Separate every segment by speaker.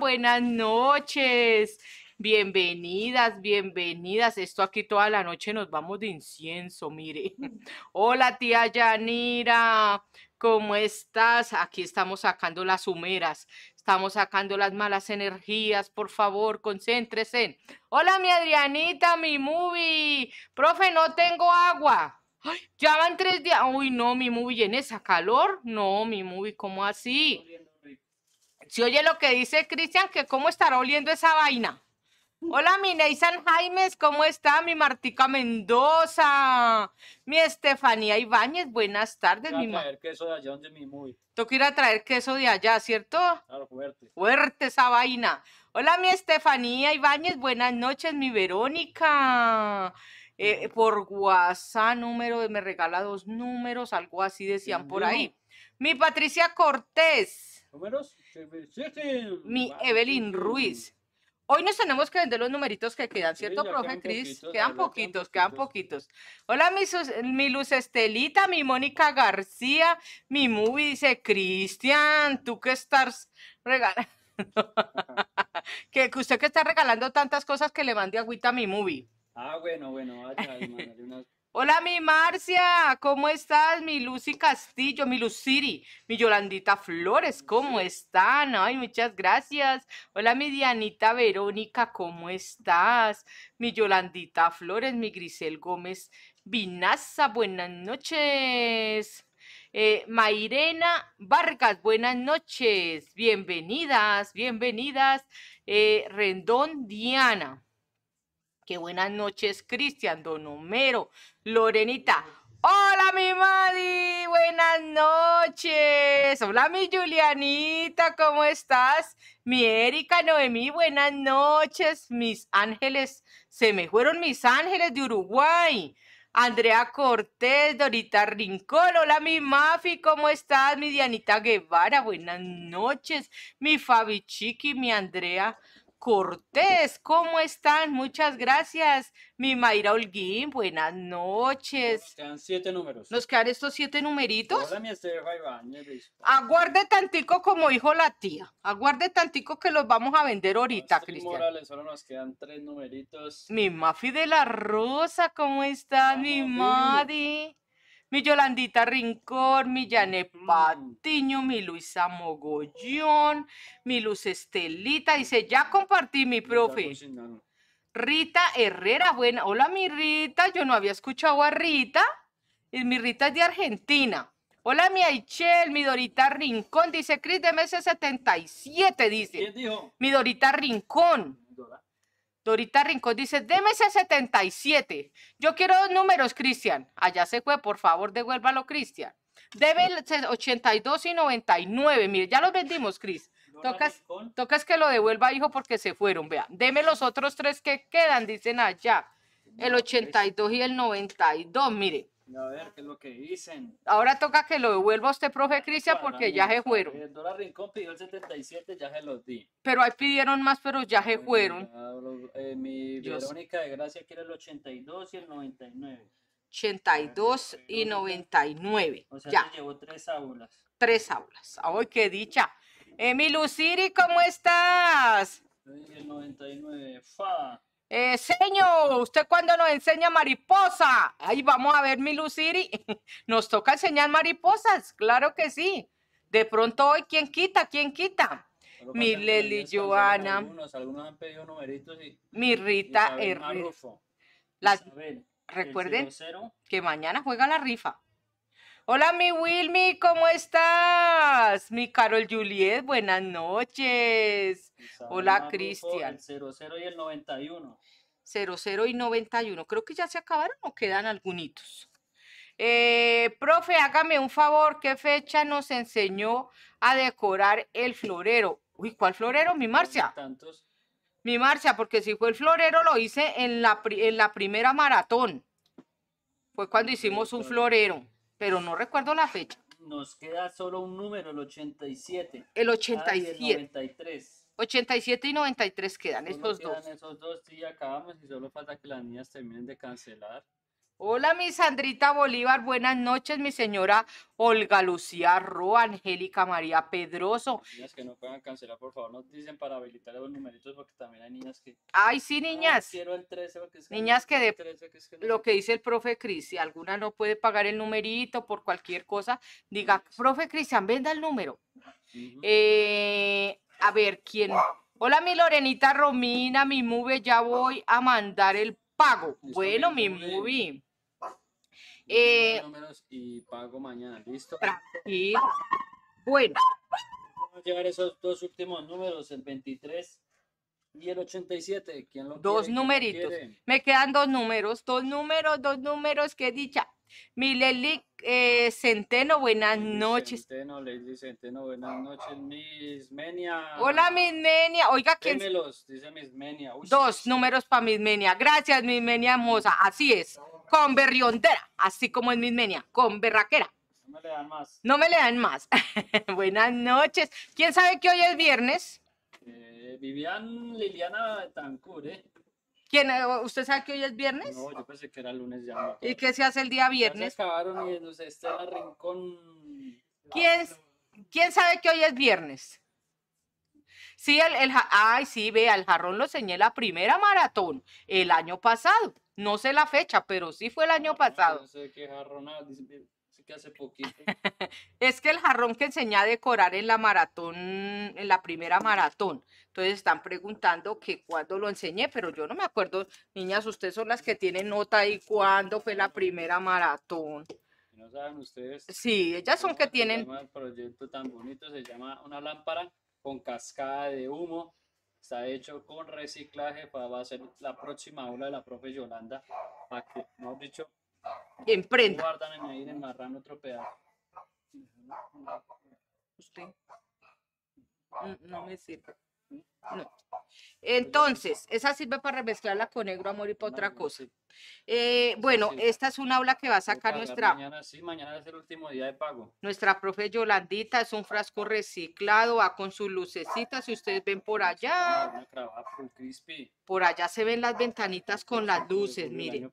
Speaker 1: Buenas noches. Bienvenidas, bienvenidas. Esto aquí toda la noche nos vamos de incienso, mire. Hola, tía Yanira. ¿Cómo estás? Aquí estamos sacando las humeras, estamos sacando las malas energías. Por favor, concéntrese. Hola, mi Adrianita, mi movie. Profe, no tengo agua. Ay, ya van tres días. Uy, no, mi movie, en esa calor. No, mi movie, ¿cómo así? Si oye lo que dice Cristian, que cómo estará oliendo esa vaina. Hola, mi Neysan Jaimes, ¿cómo está? Mi Martica Mendoza, mi Estefanía Ibáñez, buenas tardes. Tengo que ir a traer
Speaker 2: queso de allá mi muy.
Speaker 1: Tengo que ir a traer queso de allá, ¿cierto?
Speaker 2: Claro, fuerte.
Speaker 1: Fuerte esa vaina. Hola, mi Estefanía Ibáñez, buenas noches, mi Verónica. Eh, por WhatsApp, número, me regala dos números, algo así decían por ahí. Mi Patricia Cortés. ¿Números? mi Evelyn Ruiz. Hoy nos tenemos que vender los numeritos que quedan, ¿cierto, profe Cris? Quedan poquitos, quedan poquitos. Hola, mi, Luz Estelita, mi Mónica García, mi Movie dice, Cristian, tú que estás regalando, que usted que está regalando tantas cosas que le mande agüita a mi Movie.
Speaker 2: Ah, bueno, bueno, vaya, unas
Speaker 1: Hola, mi Marcia, ¿cómo estás? Mi Lucy Castillo, mi Luciri, mi Yolandita Flores, ¿cómo están? Ay, muchas gracias. Hola, mi Dianita Verónica, ¿cómo estás? Mi Yolandita Flores, mi Grisel Gómez Vinaza, buenas noches. Eh, Mairena Vargas, buenas noches. Bienvenidas, bienvenidas. Eh, Rendón Diana. Qué buenas noches, Cristian, Don Homero, Lorenita. Hola, mi Madi, buenas noches. Hola, mi Julianita, ¿cómo estás? Mi Erika Noemí, buenas noches. Mis ángeles, se me fueron mis ángeles de Uruguay. Andrea Cortés, Dorita Rincón, hola mi Mafi, ¿cómo estás? Mi Dianita Guevara, buenas noches. Mi Fabi Chiqui, mi Andrea Cortés, ¿cómo están? Muchas gracias. Mi Mayra Holguín, buenas noches. Nos quedan
Speaker 2: siete números.
Speaker 1: Nos quedan estos siete numeritos. Aguarde tantico como dijo la tía. Aguarde tantico que los vamos a vender ahorita, Cristian.
Speaker 2: solo nos quedan tres numeritos. Mi
Speaker 1: Mafi de la Rosa, ¿cómo están? mi Madi? mi Yolandita Rincón, mi Janet mm. Patiño, mi Luisa Mogollón, mi Luz Estelita, dice, ya compartí mi profe. Rita Herrera, buena, hola mi Rita, yo no había escuchado a Rita, y mi Rita es de Argentina. Hola mi Aichel, mi Dorita Rincón, dice Cris de MS77, dice. Mi Dorita Rincón. Dorita Rincón dice, deme ese 77. Yo quiero dos números, Cristian. Allá ah, se fue, por favor, devuélvalo, Cristian. Debe el 82 y 99. Mire, ya los vendimos, Cris. Tocas, tocas que lo devuelva, hijo, porque se fueron. Vea, deme los otros tres que quedan, dicen allá. El 82 y el 92, mire.
Speaker 2: A ver, ¿qué es lo que dicen?
Speaker 1: Ahora toca que lo devuelva usted, profe Cristian, porque ya se fueron.
Speaker 2: El dólar Rincón pidió el 77, ya se los di.
Speaker 1: Pero ahí pidieron más, pero ya se fueron.
Speaker 2: Eh, mi Verónica de Gracia quiere el 82 y el 99.
Speaker 1: 82 y 99. O sea, ya. llevó
Speaker 2: tres aulas.
Speaker 1: Tres aulas. ¡Ay, qué dicha! Emi Luciri, ¿cómo estás?
Speaker 2: El 99, fa.
Speaker 1: Eh, señor, ¿usted cuando nos enseña mariposa? Ahí vamos a ver, mi Luciri. Nos toca enseñar mariposas, claro que sí. De pronto hoy, ¿quién quita? ¿Quién quita?
Speaker 2: Mi Leli Joana. Algunos, han pedido numeritos Mi Rita Isabel recuerden
Speaker 1: que mañana juega la rifa. Hola, mi Wilmy, ¿cómo estás? Mi Carol Juliet, buenas noches.
Speaker 2: Hola, Cristian. El 00 y el 91.
Speaker 1: 00 y 91. Creo que ya se acabaron o quedan algunos. Eh, profe, hágame un favor, ¿qué fecha nos enseñó a decorar el florero? Uy, ¿cuál florero? Mi Marcia. Tantos. Mi Marcia, porque si fue el florero lo hice en la, en la primera maratón. Fue cuando hicimos un florero pero no recuerdo la fecha.
Speaker 2: Nos queda solo un número, el 87. El 87. Ah, el 93.
Speaker 1: 87 y 93 quedan estos dos.
Speaker 2: Quedan esos dos, sí, acabamos y solo falta que las niñas terminen de cancelar.
Speaker 1: Hola, mi Sandrita Bolívar. Buenas noches, mi señora Olga Lucía Roa, Angélica María Pedroso.
Speaker 2: Niñas que no puedan cancelar, por favor, nos dicen para habilitar los numeritos porque también hay niñas que.
Speaker 1: Ay, sí, niñas.
Speaker 2: niñas que, de... lo
Speaker 1: que dice el profe Cris, si alguna no puede pagar el numerito por cualquier cosa, diga, profe Cristian, venda el número. Eh, a ver, ¿quién? Hola, mi Lorenita Romina, mi Mube, ya voy a mandar el pago. bueno, mi movie.
Speaker 2: Eh, números y pago mañana, ¿listo? y Bueno. Vamos a llevar esos dos últimos números, el 23 y el 87. ¿Quién lo dos numeritos.
Speaker 1: Me quedan dos números, dos números, dos números, que dicha. Mi eh, Centeno, buenas noches.
Speaker 2: Centeno, Centeno, buenas noches. Miss Hola, Miss Menia. Oiga, ¿quién? dice Dos
Speaker 1: números para Miss Menia. Gracias, Miss Menia hermosa. Así es. Con berriondera, así como es Miss Menia, con berraquera.
Speaker 2: No me le dan más.
Speaker 1: No me le dan más. buenas noches. ¿Quién sabe que hoy es viernes?
Speaker 2: Eh, Vivian Liliana Tancur, ¿eh?
Speaker 1: Eh, ¿Usted sabe que hoy es viernes? No,
Speaker 2: yo pensé que era lunes ya. Ah, ¿Y qué se hace el día viernes? se acabaron y no está en el rincón.
Speaker 1: ¿Quién, sabe que hoy es viernes? Sí, el, ay, sí, vea, el jarrón lo señé la primera maratón el año pasado. No sé la fecha, pero sí fue el año pasado.
Speaker 2: No sé qué jarrón, ah, hace poquito.
Speaker 1: es que el jarrón que enseñé a decorar en la maratón, en la primera maratón. Entonces están preguntando que cuándo lo enseñé, pero yo no me acuerdo. Niñas, ustedes son las que tienen nota ahí cuándo fue la primera maratón.
Speaker 2: No Sí, ellas son que tienen. Un proyecto tan bonito se llama Una lámpara con cascada de humo. Está hecho con reciclaje para va a ser la próxima aula de la profe Yolanda. Para no dicho, Emprenda. Mm, no, me sirve.
Speaker 1: Entonces, esa sirve para remezclarla con negro amor y para otra cosa. Eh, bueno, esta es una aula que va a sacar nuestra. Mañana,
Speaker 2: es el último día de pago.
Speaker 1: Nuestra profe Yolandita es un frasco reciclado, va con sus lucecitas. Si ustedes ven por allá, por allá se ven las ventanitas con las luces, miren.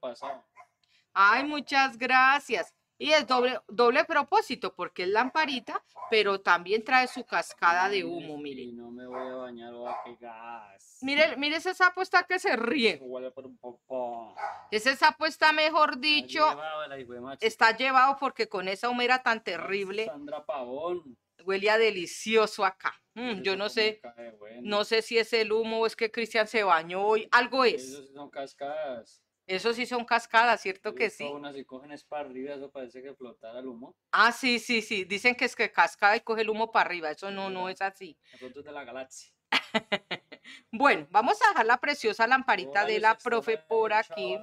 Speaker 1: Ay, muchas gracias. Y es doble, doble propósito porque es lamparita, pero también trae su cascada de humo,
Speaker 2: mire. No me voy a bañar, oh, a
Speaker 1: Mire, mire ese sapo está que se ríe. Huele por un Ese sapo está, mejor dicho, está llevado, porque con esa humera tan terrible. Sandra Pavón. Huele a delicioso acá. Mm, yo no sé,
Speaker 2: eh, no
Speaker 1: sé si es el humo o es que Cristian se bañó hoy. Algo es. no
Speaker 2: son cascadas.
Speaker 1: Eso sí son cascadas, ¿cierto que sí?
Speaker 2: Si cogen es para arriba, eso parece que flotara el humo.
Speaker 1: Ah, sí, sí, sí. Dicen que es que cascada y coge el humo para arriba. Eso no, no es así.
Speaker 2: de la galaxia.
Speaker 1: bueno, vamos a dejar la preciosa lamparita de la profe por aquí.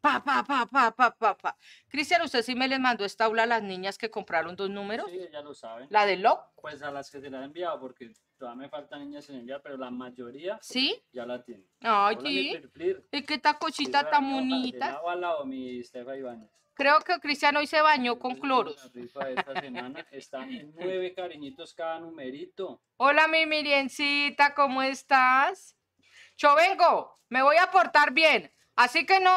Speaker 1: Pa, pa, pa, pa, pa, pa, pa. Cristian, usted sí me les mandó esta aula a las niñas que compraron dos números. Sí,
Speaker 2: ya lo saben. ¿La de Loc? Pues a las que se la han enviado, porque todavía me faltan niñas en enviar, pero la mayoría ¿Sí? ya la tienen. Ay, Y qué tacochita cochita, tan bonita. mi Creo que Cristian hoy se bañó con cloros. están nueve cariñitos cada numerito.
Speaker 1: Hola, mi Miriencita, ¿cómo estás? Yo vengo, me voy a portar bien, así que no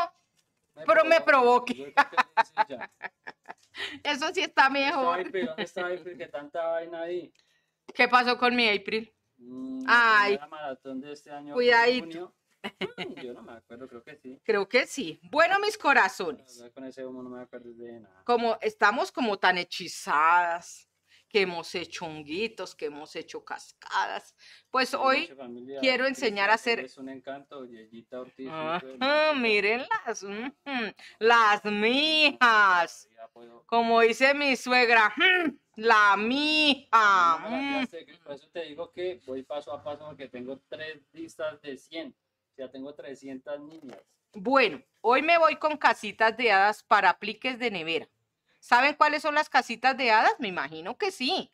Speaker 2: pero me provoque.
Speaker 1: Eso sí está mejor. ¿Dónde
Speaker 2: está April? ¿Qué tanta vaina
Speaker 1: ¿Qué pasó con mi
Speaker 2: April? Mm, Ay. La maratón de este año. Mm, yo no me acuerdo, creo que sí. Creo que sí. Bueno, mis corazones. Con ese humo no me acuerdo de nada.
Speaker 1: Como estamos como tan hechizadas que hemos hecho honguitos, que hemos hecho cascadas.
Speaker 2: Pues hoy quiero enseñar a hacer... Es un encanto, Yeyita Ortiz. Ah,
Speaker 1: las mijas. Como dice mi suegra, la mija.
Speaker 2: por eso te digo que voy paso a paso porque tengo tres listas de 100. Ya tengo 300 niñas.
Speaker 1: Bueno, hoy me voy con casitas de hadas para apliques de nevera. ¿Saben cuáles son las casitas de hadas? Me imagino que sí.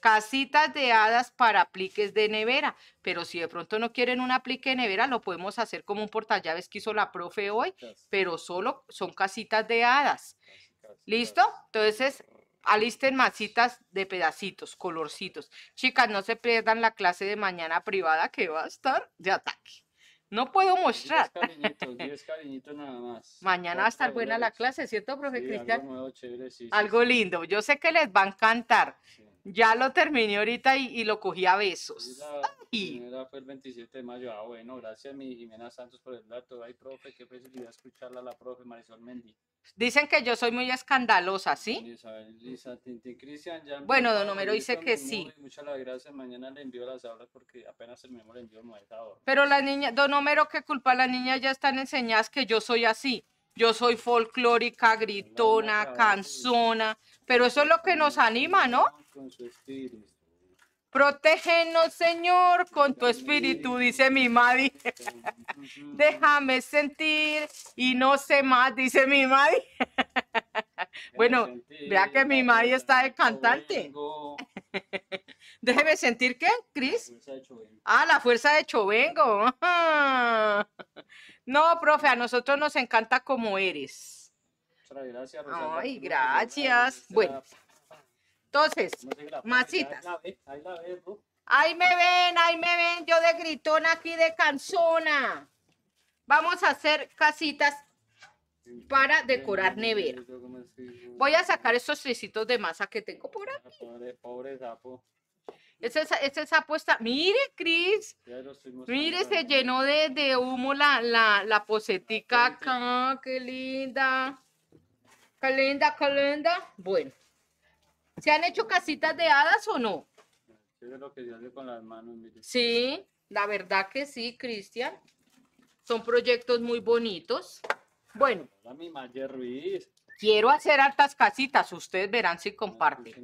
Speaker 1: Casitas de hadas para apliques de nevera. Pero si de pronto no quieren un aplique de nevera, lo podemos hacer como un portallaves que hizo la profe hoy, pero solo son casitas de hadas. ¿Listo? Entonces, alisten masitas de pedacitos, colorcitos. Chicas, no se pierdan la clase de mañana privada que va a estar de ataque. No puedo mostrar. 10
Speaker 2: cariñitos, 10 cariñitos nada más.
Speaker 1: Mañana va a estar buena la clase, ¿cierto, profe Cristian? Algo,
Speaker 2: nuevo, chévere, algo
Speaker 1: lindo. Yo sé que les va a encantar. Ya lo terminé ahorita y, y lo cogí a besos.
Speaker 2: Y fue el 27 de mayo. Ah, bueno, gracias, mi Jimena Santos, por el dato. Ay, profe, qué felicidad escucharla, la profe Marisol Mendy.
Speaker 1: Dicen que yo soy muy escandalosa, ¿sí?
Speaker 2: Lisa, Tintín, Cristian, ya. Bueno, don Homero dice que sí. Muchas gracias. Mañana le envío las aulas porque apenas terminamos le envió el moderador.
Speaker 1: Pero la niña, don Homero, ¿qué culpa? Las niñas ya están enseñadas que yo soy así. Yo soy folclórica, gritona, canzona, pero eso es lo que nos anima, ¿no?
Speaker 2: Con su espíritu.
Speaker 1: Protégenos, Señor, con tu espíritu, dice mi madre. Déjame sentir y no sé más, dice mi madre. Bueno,
Speaker 2: vea que mi madre está de cantante.
Speaker 1: Déjeme sentir qué, Cris. Ah, la fuerza de Chovengo. No, profe, a nosotros nos encanta como eres.
Speaker 2: Ay, gracias. Bueno.
Speaker 1: Entonces, masitas. Ahí me ven, ahí me ven, yo de gritona aquí de canzona. Vamos a hacer casitas para decorar nevera. Voy a sacar estos tricitos de masa que tengo por
Speaker 2: ah, aquí. Pobre, sapo.
Speaker 1: Ese, sapo está... Mire, Cris. Mire, se llenó de, humo la, la, la posetica acá. Qué linda. Qué linda, qué linda. Bueno. ¿Se han hecho casitas de hadas o no? Sí, la verdad que sí, Cristian. Son proyectos muy bonitos. Bueno. Quiero hacer altas casitas, ustedes verán si comparten.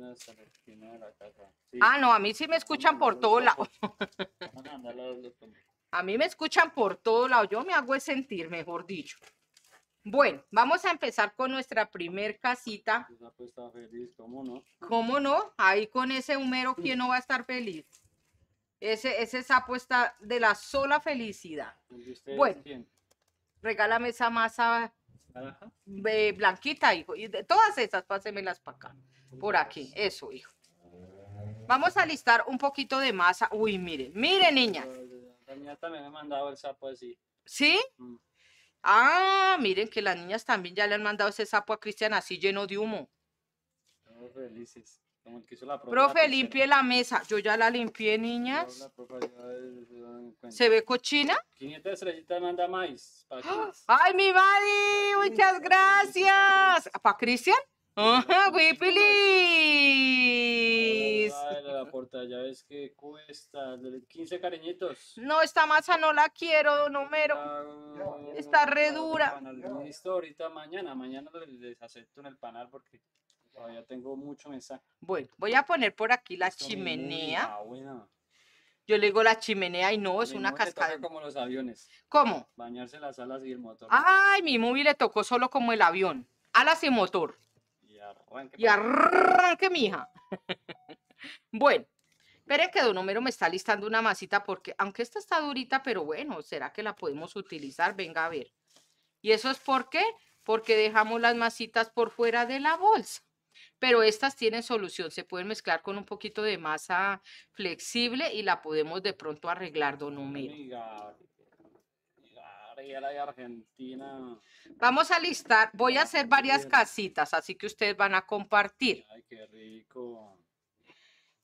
Speaker 1: Ah, no, a mí sí me escuchan por todo lado. a mí me escuchan por todo lado, yo me hago sentir, mejor dicho. Bueno, vamos a empezar con nuestra primer casita. Pues está
Speaker 2: feliz, ¿cómo no?
Speaker 1: ¿Cómo no? Ahí con ese humero, ¿quién no va a estar feliz? Ese, es sapo está de la sola felicidad. Bueno, quién? regálame esa masa blanquita, hijo. Y de todas esas, pásemelas para acá. Por aquí, eso, hijo. Vamos a listar un poquito de masa. Uy,
Speaker 2: mire, mire, niña. La niña también me mandado el sapo así. ¿Sí? Mm.
Speaker 1: Ah, miren que las niñas también ya le han mandado ese sapo a Cristian así lleno de humo.
Speaker 2: Estamos felices. profe, limpie
Speaker 1: la mesa. Yo ya la limpié, niñas.
Speaker 2: ¿Se ve cochina? 500 estrellitas manda ¡Ah!
Speaker 1: ¡Ay, mi madre! ¡Muchas gracias! ¿Para Cristian? ¡Ajá, güey, feliz!
Speaker 2: La porta ves que cuesta, 15 cariñitos.
Speaker 1: No, esta masa no la quiero, don
Speaker 2: Homero. Está re dura. Listo, ahorita mañana, mañana les acepto en el panal porque todavía tengo mucho mensaje. Bueno, voy a poner por aquí la chimenea. Ah,
Speaker 1: Yo le digo la chimenea y no, es una cascada.
Speaker 2: como los aviones. ¿Cómo? Bañarse las alas y el motor.
Speaker 1: Ay, mi móvil le tocó solo como el avión. Alas y motor y arranque, mija. bueno, esperen que Don Homero me está listando una masita porque, aunque esta está durita, pero bueno, ¿será que la podemos utilizar? Venga a ver. ¿Y eso es por qué? Porque dejamos las masitas por fuera de la bolsa. Pero estas tienen solución, se pueden mezclar con un poquito de masa flexible y la podemos de pronto arreglar, Don Homero
Speaker 2: de Argentina.
Speaker 1: Vamos a listar, voy a hacer varias casitas, así que ustedes van a compartir.
Speaker 2: Ay, qué rico.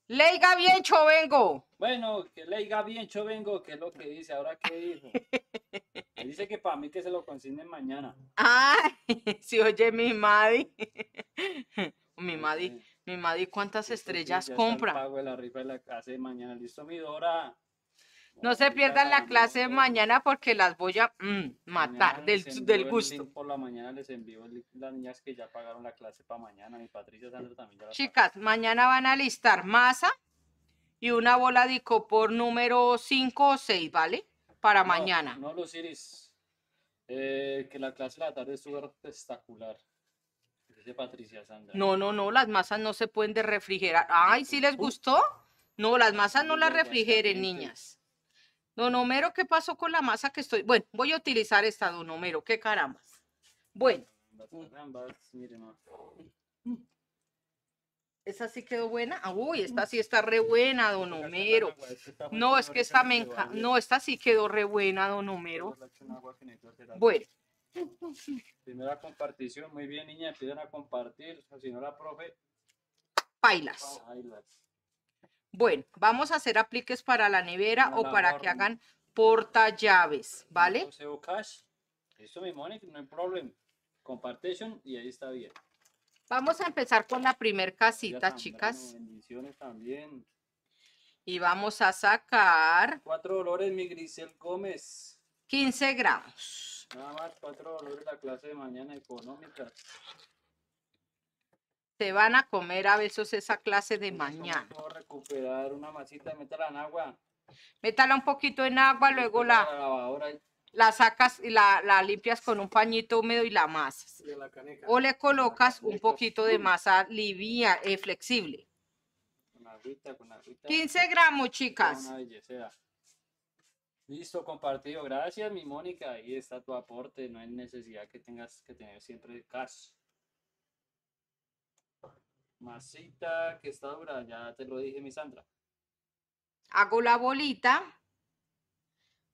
Speaker 1: Leiga bien, Chovengo.
Speaker 2: Bueno, que leiga bien, Chovengo, que es lo que dice, ahora qué dijo. dice que para mí que se lo consignen mañana.
Speaker 1: Ay, si oye mi Madi.
Speaker 2: Mi Madi, mi Madi, ¿cuántas estrellas compra? Pago la rifa de la casa de mañana, listo, mi Dora.
Speaker 1: No se pierdan la clase mañana porque las voy a mm, matar del, gusto.
Speaker 2: por la mañana les envío las niñas que ya pagaron la clase para mañana. Mi Patricia también ya
Speaker 1: Chicas, mañana van a listar masa y una bola de copor número 5 o 6, ¿vale? Para mañana. No,
Speaker 2: eh, que la clase de la tarde estuvo espectacular. Patricia No,
Speaker 1: no, no, las masas no se pueden refrigerar. Ay, ¿sí les gustó? No, las masas no las refrigeren, niñas. Don Homero, ¿qué pasó con la masa que estoy? Bueno, voy a utilizar esta, don Homero, qué caramba! Bueno.
Speaker 2: Ah.
Speaker 1: Esa sí quedó buena. Uy, esta mm. sí está re buena, don Homero. No, es que esta me encanta. No, esta sí quedó re buena, don Homero.
Speaker 2: Bueno. Primera compartición, muy bien, niña, empiezan a compartir. Si no, la profe.
Speaker 1: Pailas. Bueno, vamos a hacer apliques para la nevera o para que hagan porta llaves, ¿vale?
Speaker 2: Eso mi no hay problema. Compartition y ahí está bien.
Speaker 1: Vamos a empezar con la primer casita, chicas.
Speaker 2: Bendiciones también.
Speaker 1: Y vamos a
Speaker 2: sacar... Cuatro dolores, mi Grisel Gómez.
Speaker 1: 15 gramos.
Speaker 2: Nada más, cuatro dolores la clase de mañana económica
Speaker 1: se van a comer a besos esa clase de mañana.
Speaker 2: recuperar una masita, métala en agua.
Speaker 1: Métala un poquito en agua, luego la, la, sacas y la, limpias con un pañito húmedo y la amasas. o le colocas un poquito de masa livia, y eh, flexible.
Speaker 2: 15 gramos, chicas. Listo, compartido. Gracias, mi Mónica. Ahí está tu aporte. No hay necesidad que tengas que tener siempre caso. Masita que está dura, ya te lo dije, mi Sandra.
Speaker 1: Hago la bolita,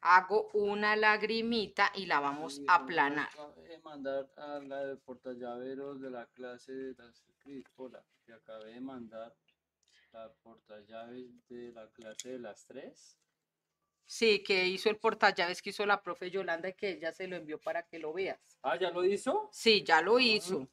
Speaker 1: hago una lagrimita y la vamos a aplanar. Eh,
Speaker 2: mandar a la de portallaveros de la clase de las Hola, acabé de mandar la portallaves de la clase de las tres.
Speaker 1: Sí, que hizo el portallaves que hizo la profe Yolanda y que ella se lo envió para que lo veas. Ah, ¿ya lo hizo? Sí, ya lo hizo.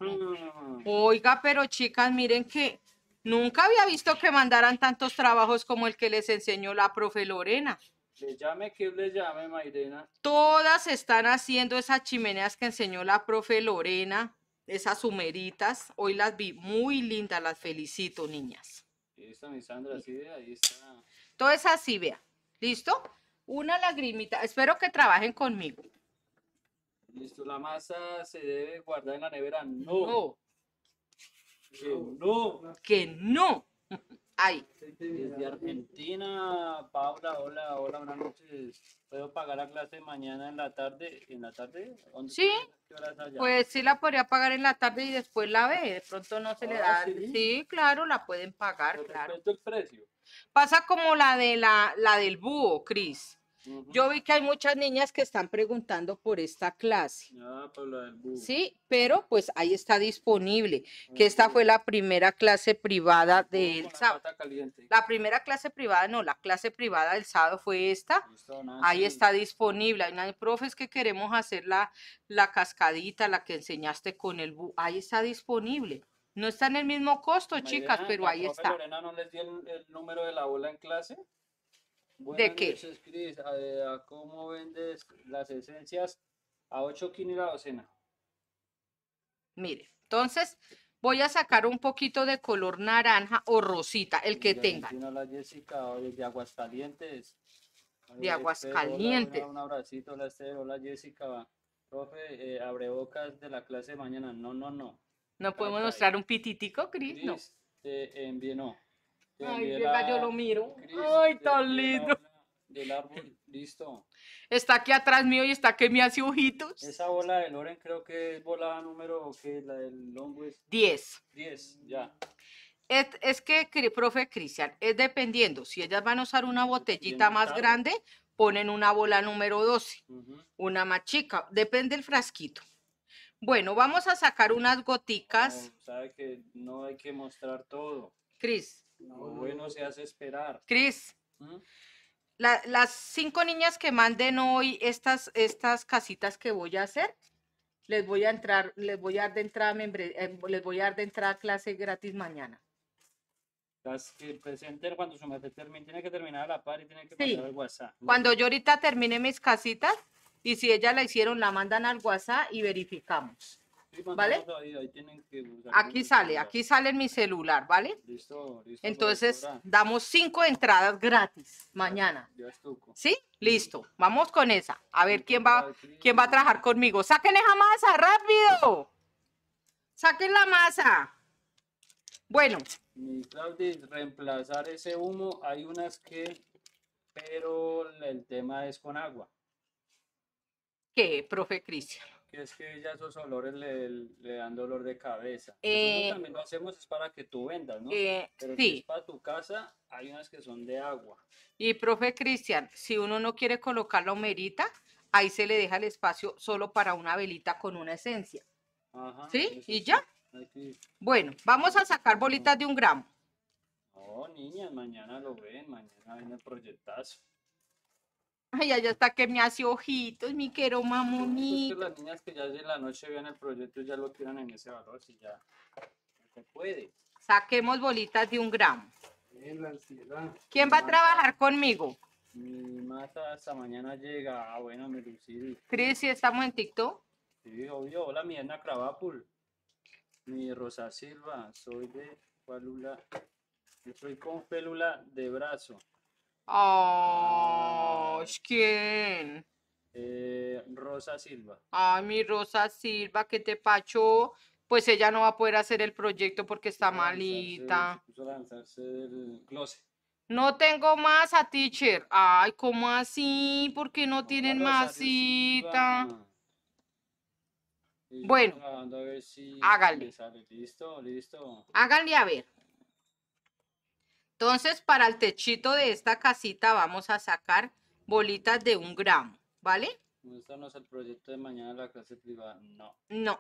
Speaker 1: Oiga, pero chicas, miren que nunca había visto que mandaran tantos trabajos como el que les enseñó la profe Lorena.
Speaker 2: Le llame que le llame, Mairena.
Speaker 1: Todas están haciendo esas chimeneas que enseñó la profe Lorena, esas sumeritas. Hoy las vi muy lindas, las felicito, niñas.
Speaker 2: Ahí está, mi Sandra, sí, ahí está.
Speaker 1: Todas así, vea. ¿Listo? Una lagrimita. Espero que trabajen conmigo.
Speaker 2: Listo, la masa se debe guardar en la nevera. No. no. Que no.
Speaker 1: Que no.
Speaker 2: Ay. Desde Argentina, Paula, hola, hola, buenas noches. ¿Puedo pagar la clase mañana en la tarde? ¿En la tarde? Sí. Pues sí
Speaker 1: la podría pagar en la tarde y después la ve. De pronto no se le ah, da. Sí. claro, la pueden pagar, claro. el precio. Pasa como la de la, la del búho, Cris. Yo vi que hay muchas niñas que están preguntando por esta clase.
Speaker 2: Ah, sí,
Speaker 1: pero pues ahí está disponible, que esta fue la primera clase privada del sábado. La primera clase privada, no, la clase privada del sábado fue esta. ahí está disponible. Hay una profes que queremos hacer la, cascadita, la que enseñaste con el bu. Ahí está disponible. No está en el mismo
Speaker 2: costo, chicas, pero ahí está. Lorena no les di el, número de la bola en clase. ¿De qué? Chris. ¿Cómo vendes las esencias a 8 kilos la docena?
Speaker 1: Mire, entonces voy a sacar un poquito de color naranja o rosita, el que tenga.
Speaker 2: La Jessica, de Aguascalientes. De aguas calientes. un abracito, hola Jessica. Profe, eh, abre bocas de la clase de mañana. No, no, no. ¿No podemos mostrar un pititico, Cris? No. Te envié,
Speaker 1: Ay, yo lo miro. Ay, tan lindo.
Speaker 2: Del árbol, listo. Está
Speaker 1: aquí atrás mío y está que me hace ojitos.
Speaker 2: Esa bola de Loren creo que es bola número, La del 10. 10, ya.
Speaker 1: Es, que, profe Cristian, es dependiendo. Si ellas van a usar una botellita más grande, ponen una bola número 12, una más chica, depende del frasquito. Bueno, vamos a sacar unas goticas.
Speaker 2: No, sabe que no hay que mostrar todo. Cris, bueno se hace esperar. Cris, ¿Mm?
Speaker 1: las cinco niñas que manden hoy estas, estas casitas que voy a hacer, les voy a entrar, les voy a dar de entrada, eh, les voy a dar entrada clase gratis mañana.
Speaker 2: Las que cuando su mente termine, tiene que terminar a la par y tiene que pasar al WhatsApp. Cuando yo
Speaker 1: ahorita termine mis casitas y si ellas la hicieron, la mandan al WhatsApp y verificamos.
Speaker 2: ¿Vale? Aquí
Speaker 1: sale, aquí sale en mi celular, ¿vale?
Speaker 2: Listo, listo. Entonces,
Speaker 1: damos cinco entradas gratis mañana. ¿Sí? Listo. Vamos con esa. A ver quién va, quién va a trabajar conmigo. ¡Saquen esa masa! ¡Rápido! ¡Saquen la masa! Bueno.
Speaker 2: Mi Claudia, reemplazar ese humo, hay unas que, pero el tema es con agua. ¿Qué, profe Cristian? que es que ya esos olores le, dan dolor de cabeza. Eso eh, también lo hacemos es para que tú vendas, ¿no? Eh, Pero sí. si es para tu casa, hay unas que son de agua.
Speaker 1: Y profe Cristian, si uno no quiere colocar la homerita, ahí se le deja el espacio solo para una velita con una esencia.
Speaker 2: Ajá, ¿Sí? ¿Y
Speaker 1: ya? Bueno, vamos a sacar bolitas de un gramo.
Speaker 2: Oh, niñas, mañana lo ven, mañana viene el proyectazo.
Speaker 1: Ay, ya está que me hace ojitos, mi quiero mamonito.
Speaker 2: las niñas que ya en la noche vean el proyecto ya lo tiran en ese valor, si ya se puede.
Speaker 1: Saquemos bolitas de un gramo.
Speaker 2: ¿Quién va a trabajar conmigo? Mi masa hasta mañana llega. Ah, bueno, me Lucidi.
Speaker 1: Cris, ¿sí estamos en TikTok?
Speaker 2: Sí, obvio. Hola, mi Ana Cravapul. Mi Rosa Silva. Soy de Palula. Yo soy con pélula de brazo.
Speaker 1: Oh, ¿quién?
Speaker 2: Eh, Rosa Silva.
Speaker 1: Ay, mi Rosa Silva, que te pachó. Pues ella no va a poder hacer el proyecto porque está malita. No tengo más a teacher. Ay, ¿cómo así? ¿Por qué no, tienen más cita?
Speaker 2: Bueno, a ver hágale. Listo, listo. Hágale
Speaker 1: a ver. Entonces, para el techito de esta casita vamos a sacar bolitas de un gramo, ¿vale?
Speaker 2: el proyecto de mañana la clase privada, no. No.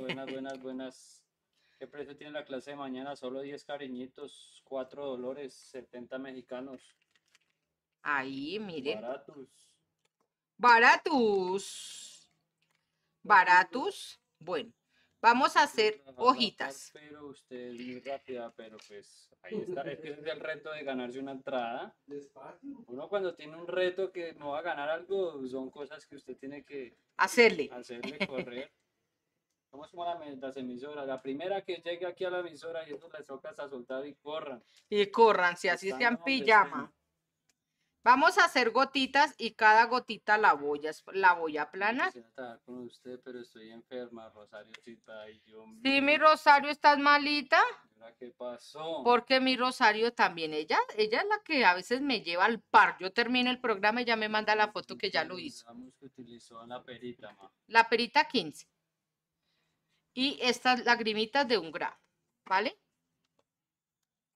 Speaker 2: buenas, buenas, buenas. ¿Qué precio tiene la clase de mañana? Solo 10 cariñitos, 4 dólares, 70 mexicanos. Ahí, miren. Baratus.
Speaker 1: Baratus. Baratos. Bueno, Vamos a hacer hojitas.
Speaker 2: Pero usted es muy rápida, pero pues ahí está. Es es el reto de ganarse una entrada. Uno cuando tiene un reto que no va a ganar algo, son cosas que usted tiene que hacerle, hacerle correr. Somos como las emisoras? La primera que llegue aquí a la emisora y eso le toca hasta soltar y corran.
Speaker 1: Y corran, si así están sean pijama. Vamos a hacer gotitas y cada gotita la voy a, la voy a con Sí, mi Rosario, ¿estás malita?
Speaker 2: ¿Qué pasó? Porque
Speaker 1: mi Rosario también, ella, ella es la que a veces me lleva al par. Yo termino el programa y ya me manda la foto que ya lo hizo. la perita, ma. 15. Y estas lagrimitas de un grado, ¿vale?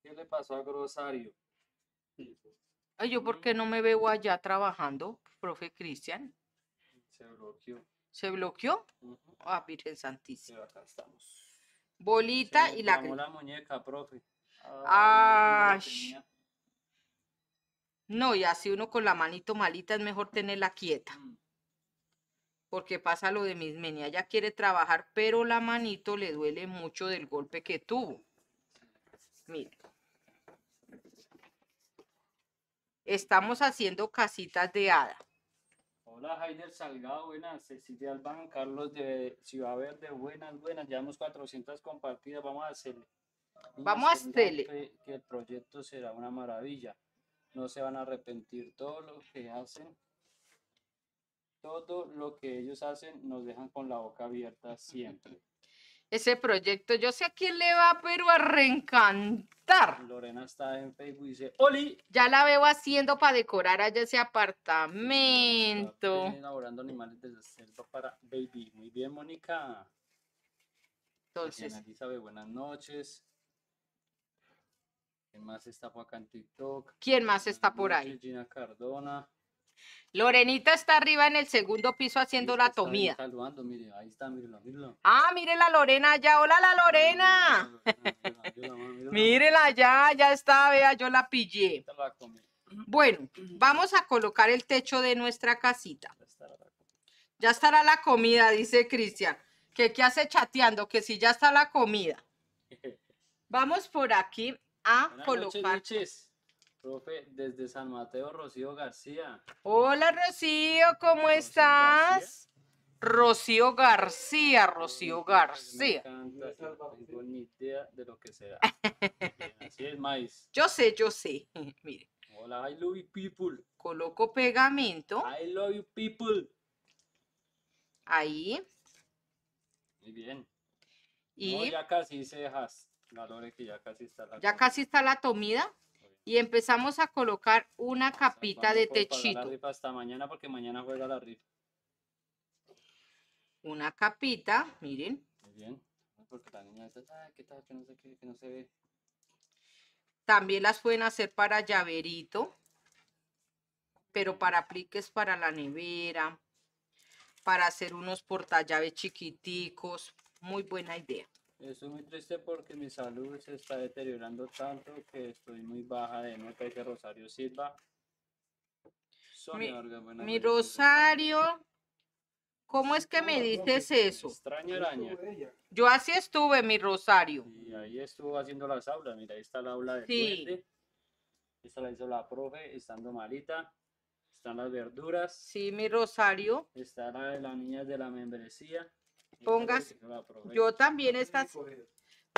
Speaker 2: ¿Qué le pasó a Rosario?
Speaker 1: Ay, yo por qué no me veo allá trabajando, profe Cristian.
Speaker 2: Se bloqueó. ¿Se bloqueó? Ah, Virgen Santísima. acá estamos.
Speaker 1: Bolita y la... la
Speaker 2: muñeca, profe. Ah,
Speaker 1: no, y así uno con la manito malita es mejor tenerla quieta. Mm. Porque pasa lo de mis menia, ella quiere trabajar, pero la manito le duele mucho del golpe que tuvo. Mira. Estamos haciendo casitas de hada.
Speaker 2: Hola, Jaider Salgado, buenas. Cecilia eh, Alban, Carlos de Ciudad Verde, buenas, buenas. Ya hemos 400 compartidas, vamos a hacerle. Vamos a hacerle. que el proyecto será una maravilla. No se van a arrepentir todo lo que hacen todo lo que ellos hacen nos dejan con la boca abierta siempre
Speaker 1: ese proyecto. Yo sé a quién le va, pero a reencantar.
Speaker 2: Lorena está en Facebook y dice, ¡Oli!
Speaker 1: Ya la veo haciendo para decorar allá ese apartamento. Está
Speaker 2: eh, elaborando animales desde cerdo para baby. Muy bien, Mónica. Entonces. buenas noches. ¿Quién más está por acá en TikTok? ¿Quién más está por ahí? Gina Cardona.
Speaker 1: Lorenita está arriba en el segundo piso haciendo la tomía. Ah, mire la Lorena allá. Hola, la Lorena. Mírela ya, ya está, vea, yo la pillé. Bueno, vamos a colocar el techo de nuestra casita. Ya estará la comida, dice Cristian. Que qué hace chateando, que si ya está la comida. Vamos por aquí a colocar.
Speaker 2: Profe, desde San Mateo, Rocío García.
Speaker 1: Hola Rocío, ¿cómo estás? Rocío García, Rocío García. Me
Speaker 2: encanta, tengo ni idea de lo que sea. Así es, maíz. Yo sé, yo sé. Mire. Hola, I love you people. Coloco
Speaker 1: pegamento. I love
Speaker 2: you people. Ahí. Muy bien. Y no, ya casi cejas ya casi está la Ya
Speaker 1: casi está la comida y empezamos a colocar una capita de techito.
Speaker 2: hasta mañana porque mañana juega la Una
Speaker 1: capita, miren. También las pueden hacer para llaverito, pero para apliques para la nevera, para hacer unos portallaves chiquiticos.
Speaker 2: Muy buena idea. Estoy muy triste porque mi salud se está deteriorando tanto que estoy muy baja de nota que Rosario Silva. mi,
Speaker 1: Rosario, ¿cómo es que me dices eso?
Speaker 2: Extraño araña. Yo así estuve, mi Rosario. Y ahí estuvo haciendo las aulas, mira, ahí está la aula de sí. Esta la hizo la profe, estando malita. Están las verduras. Sí, mi Rosario. Está la de las niñas de la membresía
Speaker 1: pongas. Yo también estas.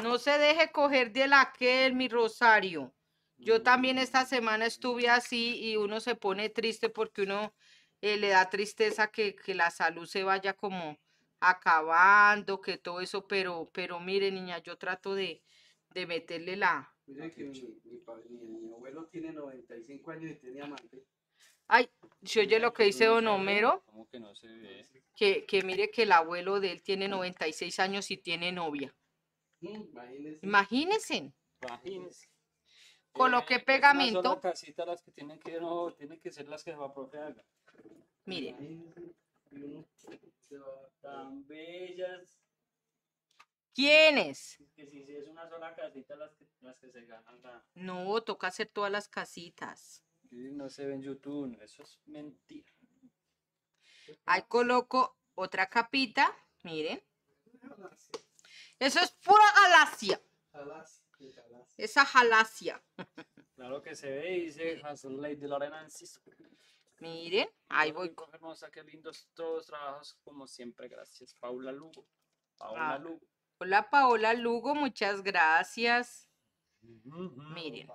Speaker 1: No se deje coger de que aquel, mi Rosario. Yo también esta semana estuve así y uno se pone triste porque uno eh, le da tristeza que, la salud se vaya como acabando, que todo eso, pero, pero mire, niña, yo trato de, meterle la.
Speaker 2: mi abuelo tiene 95 años y tiene amante.
Speaker 1: Ay, si oye lo que dice don Homero, que, no se ve? que, mire que el abuelo de él tiene 96 años y tiene novia. Imagínense.
Speaker 2: Imagínense.
Speaker 1: Coloqué pegamento. Son las
Speaker 2: casitas las que tienen que, no, que ser las que se va a apropiar Miren. Tan bellas.
Speaker 1: ¿Quiénes?
Speaker 2: Que si es una sola casita las que, se ganan.
Speaker 1: No, toca hacer todas las casitas.
Speaker 2: No se ve en YouTube,
Speaker 1: eso es mentira. Ahí coloco otra capita, miren. Eso es pura galaxia. Esa galaxia.
Speaker 2: Claro que se ve y ley de Lorenansis. Miren, ahí voy. Hermosa, qué lindos todos los trabajos, como siempre. Gracias, Paula Lugo. Ah. Lugo.
Speaker 1: Hola, Paola Lugo, muchas gracias.
Speaker 2: Miren.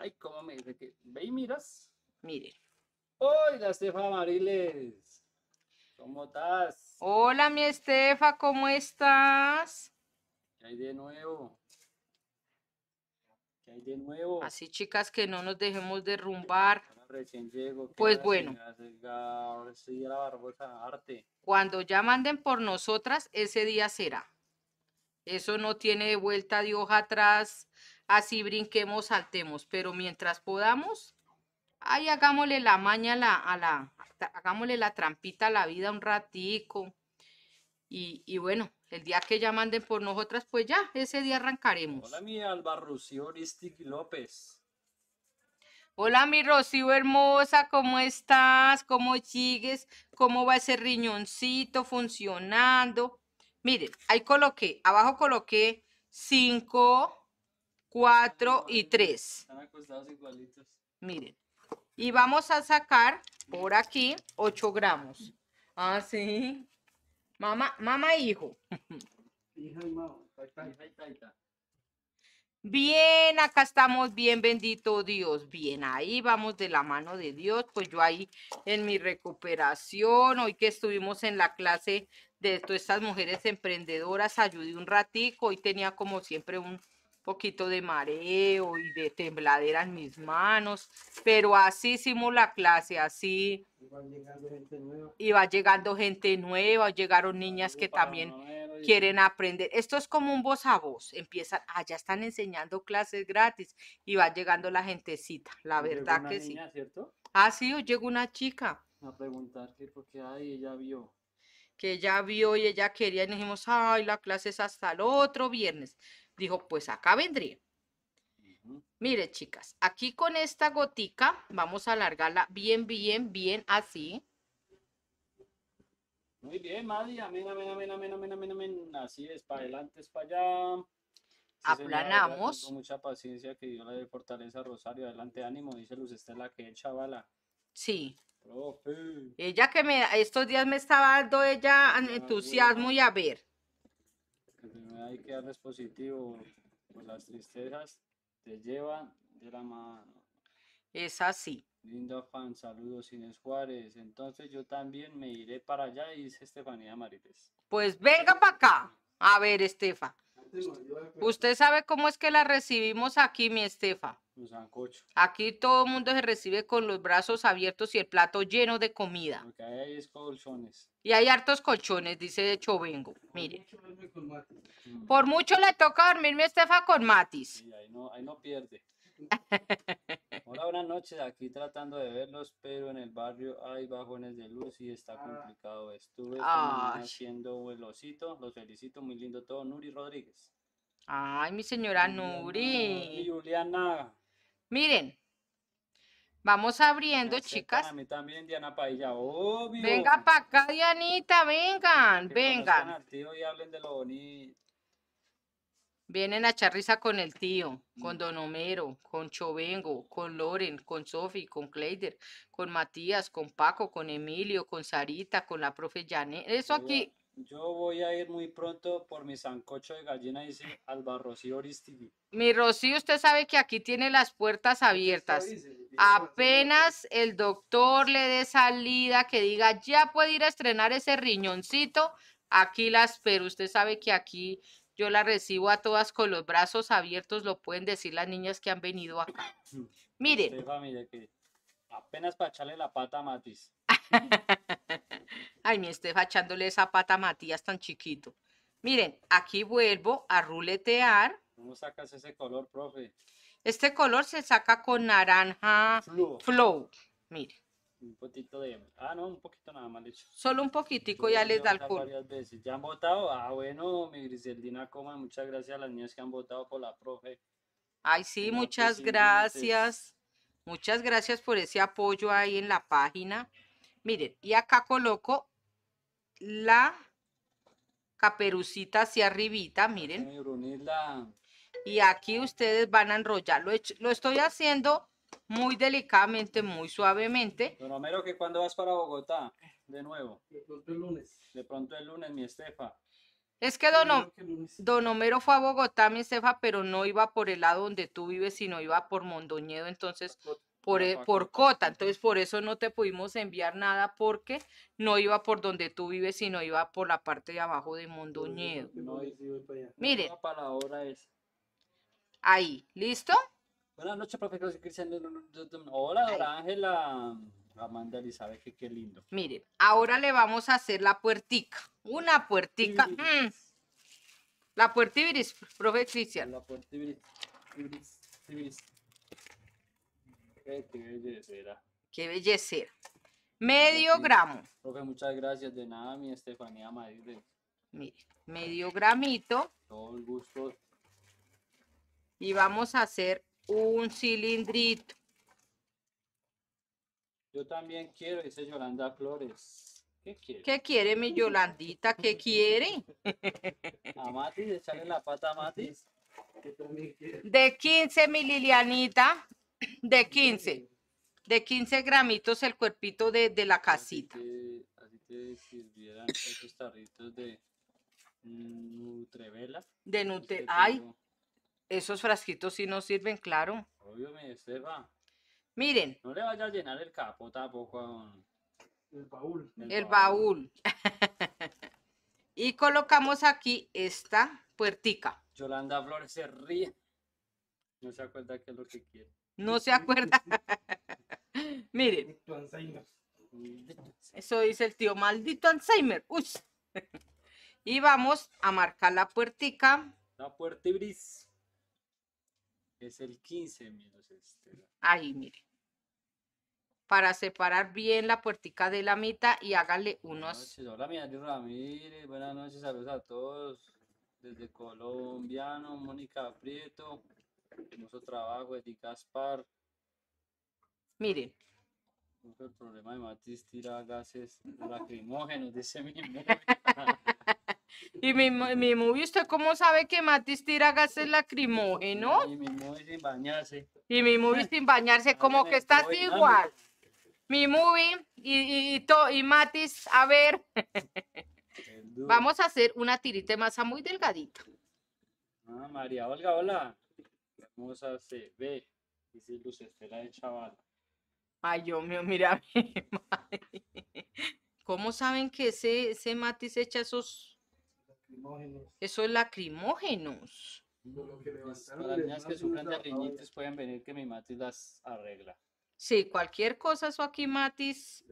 Speaker 2: Ay, cómo me que Ve y miras. Mire. ¡Hola, Estefa Mariles. ¿Cómo estás?
Speaker 1: Hola, mi Estefa, ¿cómo estás?
Speaker 2: ¿Qué hay de nuevo? ¿Qué hay de nuevo?
Speaker 1: Así, chicas, que no nos dejemos derrumbar. Pues bueno. Cuando ya manden por nosotras, ese día será. Eso no tiene vuelta de hoja atrás Así brinquemos, saltemos, pero mientras podamos, ahí hagámosle la maña a la, a la hagámosle la trampita a la vida un ratico. Y, bueno, el día que ya manden por nosotras, pues ya, ese día arrancaremos. Hola
Speaker 2: mi Alba Rocío Ristic López.
Speaker 1: Hola mi Rocío hermosa, ¿cómo estás? ¿Cómo sigues? ¿Cómo va ese riñoncito funcionando? Miren, ahí coloqué, abajo coloqué cinco... Cuatro y tres.
Speaker 2: Están acostados igualitos.
Speaker 1: Miren. Y vamos a sacar por aquí ocho gramos. Ah, sí. Mamá, mamá hijo.
Speaker 2: Hija y mamá. Hija
Speaker 1: Bien, acá estamos bien, bendito Dios. Bien, ahí vamos de la mano de Dios. Pues yo ahí en mi recuperación, hoy que estuvimos en la clase de todas estas mujeres emprendedoras, ayudé un ratico. Hoy tenía como siempre un, poquito de mareo y de tembladera en mis manos, pero así hicimos la clase, así
Speaker 2: iba llegando gente nueva,
Speaker 1: llegando gente nueva llegaron niñas que también quieren aprender. Esto es como un voz a voz, empiezan, ah, ya están enseñando clases gratis y va llegando la gentecita, la verdad que sí. ¿cierto? Ah, sí, llegó una chica.
Speaker 2: A preguntar que porque ahí ella vio
Speaker 1: que ella vio y ella quería y dijimos, ay, la clase es hasta el otro viernes dijo, pues acá vendría. Mire, chicas, aquí con esta gotica vamos a alargarla bien, bien, bien así.
Speaker 2: Muy bien, Madi. Amén, amén, amén, amén, amén, amén, Así es, para adelante, es para allá.
Speaker 1: Aplanamos. Con
Speaker 2: mucha paciencia, que dio la dé fortaleza Rosario. Adelante, ánimo, dice Luz Estela, que es chavala. Sí.
Speaker 1: Ella que me, estos días me estaba dando ella entusiasmo y a ver
Speaker 2: que Hay que darles positivo, pues las tristezas te llevan de la mano. Es así. Lindo fan, saludos Inés Juárez. Entonces yo también me iré para allá, dice Estefanía Marites.
Speaker 1: Pues venga para acá. A ver, Estefa. Usted sabe cómo es que la recibimos aquí, mi Estefa. Aquí todo el mundo se recibe con los brazos abiertos y el plato lleno de comida. Y hay hartos colchones, dice vengo. Mire. Por mucho le toca dormir mi Estefa con Matis.
Speaker 2: ahí no pierde. Hola, buenas noches. Aquí tratando de verlos, pero en el barrio hay bajones de luz y está ah. complicado. Estuve haciendo vuelosito, Los felicito, muy lindo todo. Nuri Rodríguez.
Speaker 1: Ay, mi señora Nuri.
Speaker 2: Y Juliana.
Speaker 1: Miren, Vamos abriendo, chicas. A
Speaker 2: mí también, Diana Paella, obvio. Venga
Speaker 1: para acá, Dianita, vengan, vengan.
Speaker 2: y hablen de lo bonito.
Speaker 1: Vienen a charriza con el tío, con mm. Don Homero, con Chovengo, con Loren, con Sofi, con Kleider, con Matías, con Paco, con Emilio, con Sarita, con la profe Janet. Eso aquí.
Speaker 2: Yo voy a ir muy pronto por mi sancocho de gallina, dice Alba Rocío Oristigui.
Speaker 1: Mi Rocío, usted sabe que aquí tiene las puertas abiertas. Apenas el doctor le dé salida, que diga, ya puede ir a estrenar ese riñoncito, aquí las... Pero Usted sabe que aquí yo la recibo a todas con los brazos abiertos, lo pueden decir las niñas que han venido acá.
Speaker 2: Mm, Miren. apenas para echarle la pata a Matis.
Speaker 1: Ay, mi Estefa, echándole esa pata Matías tan chiquito. Miren, aquí vuelvo a ruletear.
Speaker 2: ¿Cómo sacas ese color, profe?
Speaker 1: Este color se saca con naranja flow.
Speaker 2: Miren un poquito de, ah, no, un poquito nada más le hecho.
Speaker 1: Solo un poquitico ya les da el Varias
Speaker 2: veces. Ya han votado, ah, bueno, mi Griseldina Coma, muchas gracias a las niñas que han votado por la profe.
Speaker 1: Ay, sí, pues, muchas gracias. Pues. Muchas gracias por ese apoyo ahí en la página. Miren, y acá coloco la caperucita hacia arribita, miren. Y aquí ustedes van a enrollar. lo estoy haciendo muy delicadamente, muy suavemente.
Speaker 2: Don Homero, que cuando vas para Bogotá, de nuevo. De pronto el lunes. De pronto el lunes, mi Estefa.
Speaker 1: Es que don, Homero fue a Bogotá, mi Estefa, pero no iba por el lado donde tú vives, sino iba por Mondoñedo, entonces por, por e- Cota. Entonces por eso no te pudimos enviar nada porque no iba por donde tú vives, sino iba
Speaker 2: por la parte de abajo de Mondoñedo. mire Ahí, ¿listo? Buenas noches, profe Cristian. Hola, Ángela. Amanda Elizabeth, qué lindo. Mire, ahora le vamos a hacer la puertica.
Speaker 1: Una puertica. Mm. La puertibiris, profe Cristian. La
Speaker 2: puertibiris. Qué, belleza. bellecera. Qué bellecera.
Speaker 1: Medio gramo.
Speaker 2: Profe, muchas gracias. De nada, mi Estefanía Madrid. Mire, medio
Speaker 1: gramito.
Speaker 2: Todo el gusto.
Speaker 1: Y vamos a hacer un cilindrito.
Speaker 2: Yo también quiero, ese Yolanda Flores. ¿Qué quiere? ¿Qué quiere mi Yolandita?
Speaker 1: ¿Qué quiere?
Speaker 2: A Matis, echarle la pata a Matis.
Speaker 1: De 15, mi Lilianita. De 15. De 15 gramitos el cuerpito de, la casita.
Speaker 2: Así te, sirvieran esos tarritos de mm, Nutrevela. De Nutre... Ay,
Speaker 1: esos frasquitos sí nos sirven, claro.
Speaker 2: Obvio, mi Estefa. Miren. No le vaya a llenar el capo tampoco a... El baúl. El,
Speaker 1: baúl. y colocamos aquí esta puertica.
Speaker 2: Yolanda Flores se ríe. No se acuerda qué es lo que quiere.
Speaker 1: No se acuerda. Miren. Eso dice el tío, maldito Alzheimer. Uy. y vamos a marcar la puertica. La puerta bris.
Speaker 2: Es el 15 menos este.
Speaker 1: Ahí, mire. Para separar bien la puertica de la mitad y hágale unos...
Speaker 2: Buenas noches, hola, mi Ramírez. Buenas noches, saludos a todos. Desde Colombiano, Mónica Prieto. Hermoso trabajo, Eddie Gaspar. Miren, el problema de Matiz tira gases lacrimógenos, dice mi
Speaker 1: Y mi, mi movie, ¿usted cómo sabe que Matis tira gases lacrimógenos?
Speaker 2: Y mi movie sin bañarse.
Speaker 1: Y mi movie sin bañarse, como que estás igual. Mi movie y, y, to, y Matis, a ver. Vamos a hacer una tirita de masa muy delgadita.
Speaker 2: Ah, María Olga, hola. hermosa se ve. Dice Luz Estela de Chaval. Ay, Dios mío, mira, mi madre.
Speaker 1: ¿Cómo saben que ese, ese Matis echa esos eso pues, es lacrimógenos. para niñas que sufran de riñitis
Speaker 2: pueden venir que mi Matis las arregla. Sí, cualquier
Speaker 1: cosa, eso aquí, Matis.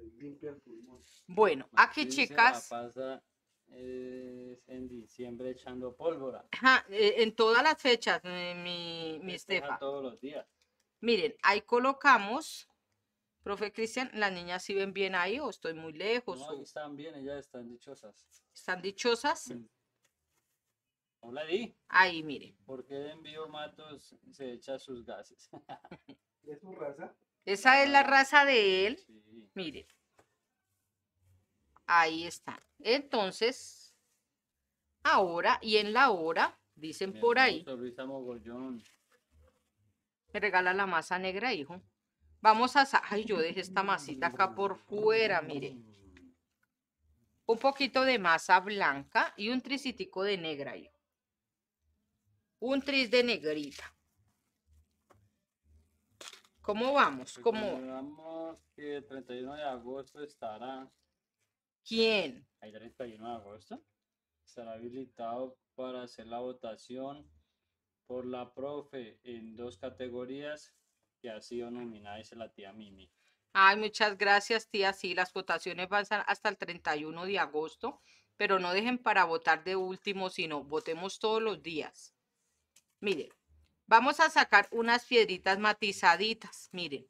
Speaker 2: Bueno, aquí, chicas. La pasa en diciembre echando pólvora.
Speaker 1: E, en todas las fechas, eh, mi, mi Estefa. Todos los días. Miren, ahí colocamos, profe Cristian, las niñas si ven bien ahí o estoy muy lejos. No,
Speaker 2: están bien, ellas están dichosas.
Speaker 1: ¿Están dichosas? Mm
Speaker 2: di. Ahí, mire. ¿Por qué Envío Matos se echa sus gases? ¿Es su raza?
Speaker 1: Esa es la raza de él. Mire. Ahí está. Entonces, ahora y en la hora, dicen por ahí. Me regala la masa negra, hijo. Vamos a... Ay, yo dejé esta masita acá por fuera, mire. Un poquito de masa blanca y un tricitico de negra, hijo un tris de negrita. ¿Cómo vamos? Pues ¿Cómo?
Speaker 2: Vamos el 31 de agosto estará. ¿Quién? El 31 de agosto estará habilitado para hacer la votación por la profe en dos categorías que ha sido nominada es la tía Mimi.
Speaker 1: Ay, muchas gracias, tía. Sí, las votaciones van hasta el 31 de agosto, pero no dejen para votar de último, sino votemos todos los días. Miren, vamos a sacar unas piedritas matizaditas, miren.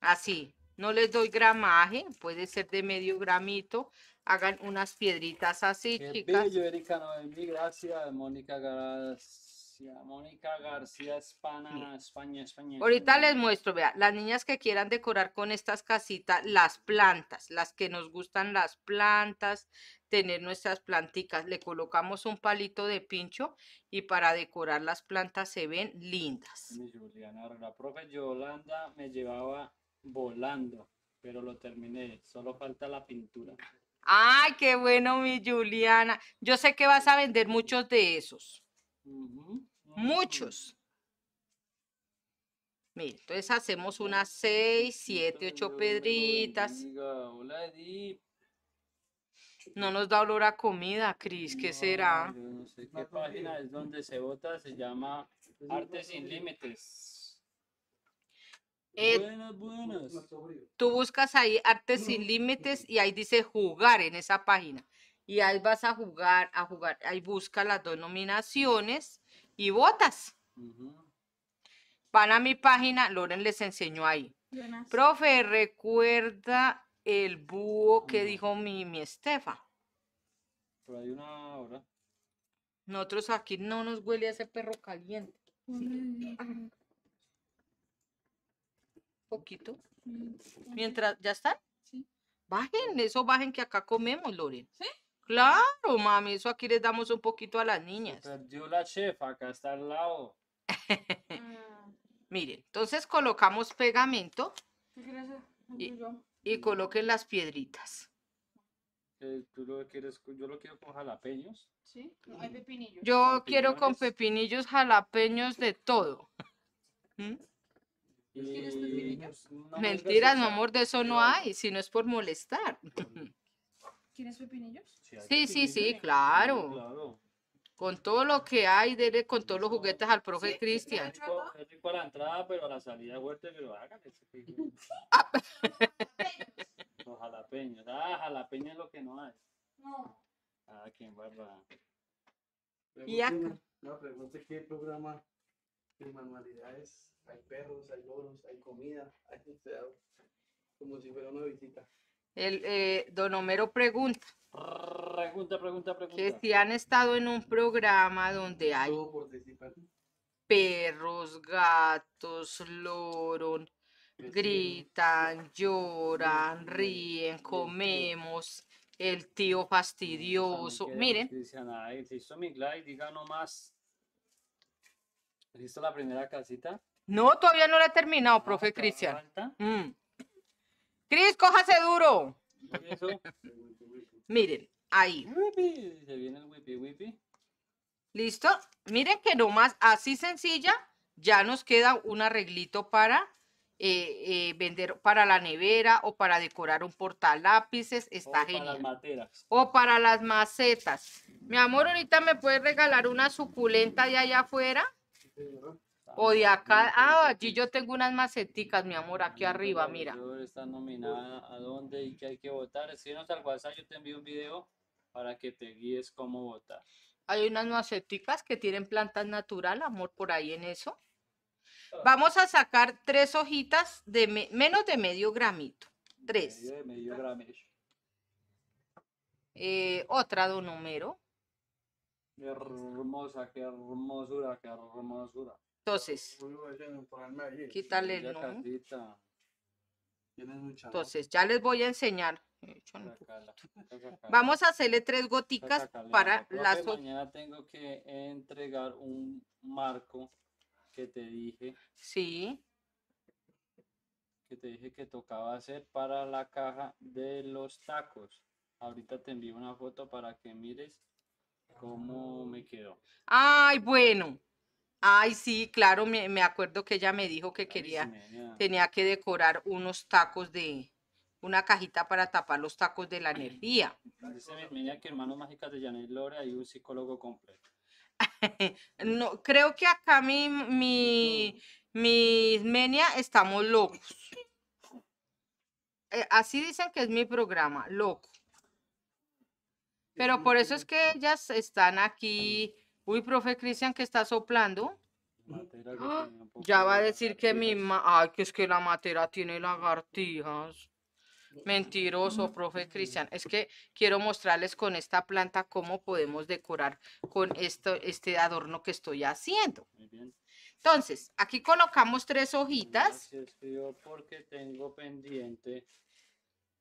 Speaker 1: Así, no les doy gramaje, puede ser de medio gramito. Hagan unas piedritas así, Qué Bello,
Speaker 2: Erika gracias, Mónica, García, Mónica García Espana, España, España. Ahorita les
Speaker 1: muestro, vea, las niñas que quieran decorar con estas casitas, las plantas, las que nos gustan las plantas, tener nuestras plantitas. Le colocamos un palito de pincho y para decorar las plantas se ven lindas.
Speaker 2: Mi Juliana, la profe Yolanda me llevaba volando, pero lo terminé. Solo falta la pintura.
Speaker 1: Ay, qué bueno, mi Juliana. Yo sé que vas a vender muchos de esos. Muchos. Mira, entonces hacemos unas 6, 7, 8 pedritas. No nos da olor a comida, Cris, ¿qué será?
Speaker 2: no sé qué página es donde se vota, se llama pues Arte Sin Límites. Eh, buenas,
Speaker 1: Tú buscas ahí Artes Sin Límites y ahí dice jugar en esa página. Y ahí vas a jugar, a jugar, ahí busca las dos nominaciones y votas. Van a mi página, Loren les enseñó ahí. Profe, recuerda el búho que dijo mi, Estefa.
Speaker 2: Por ahí una hora.
Speaker 1: Nosotros aquí no nos huele a ese perro caliente. poquito. Mientras, ¿ya están? Sí. Bajen, eso bajen que acá comemos, Lore. Sí. Claro, mami, eso aquí les damos un poquito a las niñas.
Speaker 2: perdió la chef, acá está al lado.
Speaker 1: Miren, entonces colocamos pegamento.
Speaker 2: ¿Qué y coloquen las piedritas. Eh, ¿Tú lo quieres? Yo lo quiero con jalapeños. Sí, no, hay pepinillos. Yo quiero con
Speaker 1: pepinillos, jalapeños, de todo. ¿Mm?
Speaker 2: ¿Quieres eh, pepinillos? Pues, no Mentiras, mi amor, de eso no hay, si
Speaker 1: no es por molestar.
Speaker 2: ¿Quieres pepinillos? Sí, sí, sí, claro
Speaker 1: con todo lo que hay, dele con todos los juguetes al profe Cristian. Es
Speaker 2: rico la entrada, pero a la salida fuerte que lo hagan. los jalapeños. Ah, jalapeños es lo que no hay. No. Ah, qué barba. Y acá. No, pregunta qué programa de manualidades. Hay perros, hay loros, hay comida, hay como si fuera una visita.
Speaker 1: El, eh, don Homero pregunta,
Speaker 2: Pregunta, pregunta, pregunta. Que si han
Speaker 1: estado en un programa donde hay perros, gatos, loron, pues gritan, lloran, ríen, comemos, el tío
Speaker 2: fastidioso. Miren. diga nomás. la primera casita?
Speaker 1: No, todavía no la he terminado, ah, profe Cristian. Mm. Cris, cójase duro. Miren, ahí.
Speaker 2: Se viene el
Speaker 1: ¿Listo? Miren que nomás así sencilla ya nos queda un arreglito para eh, eh, vender para la nevera o para decorar un lápices Está o genial. o para las macetas. Mi amor, ahorita me puedes regalar una suculenta de allá afuera.
Speaker 2: O de acá, ah,
Speaker 1: allí yo tengo unas maceticas, mi amor, aquí arriba,
Speaker 2: mira. Está nominada a dónde y qué hay que votar. no al WhatsApp, yo te envío un video para que te guíes cómo votar.
Speaker 1: Hay unas maceticas que tienen plantas natural, amor, por ahí en eso. Ah. Vamos a sacar tres hojitas de menos de medio gramito.
Speaker 2: Tres. Medio, medio gramito.
Speaker 1: Eh, otra don Homero
Speaker 2: hermosa, qué hermosura, qué hermosura. Entonces, quítale Entonces,
Speaker 1: ya les voy a enseñar. Eh, Vamos a hacerle tres goticas para las
Speaker 2: Mañana tengo que entregar un marco que te dije. Sí. Que te dije que tocaba hacer para la caja de los tacos. Ahorita te envío una foto para que mires cómo me quedó.
Speaker 1: Ay, bueno. Ay, sí, claro, me, acuerdo que ella me dijo que quería, tenía que decorar unos tacos de, una cajita para tapar los tacos de la energía.
Speaker 2: Dice menia que hermano Mágicas de Janet Lore hay un psicólogo completo.
Speaker 1: no, creo que acá mi, mi, mi menia estamos locos. Eh, así dicen que es mi programa, loco. Pero por eso es que ellas están aquí Uy, profe Cristian, que está soplando. ¡Ah! Ya va a decir que mi Ay, que es que la matera tiene lagartijas. Mentiroso, profe Cristian. Es que quiero mostrarles con esta planta cómo podemos decorar con esto, este adorno que estoy haciendo. Entonces, aquí colocamos tres hojitas.
Speaker 2: porque tengo pendiente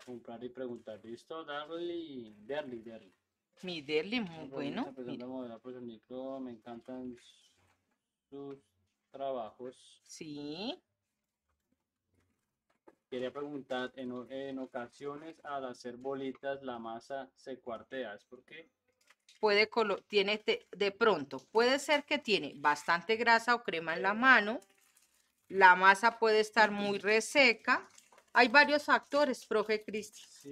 Speaker 2: comprar y preguntar. Listo, mi muy bueno. Pues, me encantan sus trabajos. Sí. Quería preguntar, en, ocasiones al hacer bolitas la masa se cuartea, ¿es por qué?
Speaker 1: Puede colo tiene de, pronto, puede ser que tiene bastante grasa o crema en la mano, la masa puede estar muy reseca, hay varios factores, profe Cristi. Sí,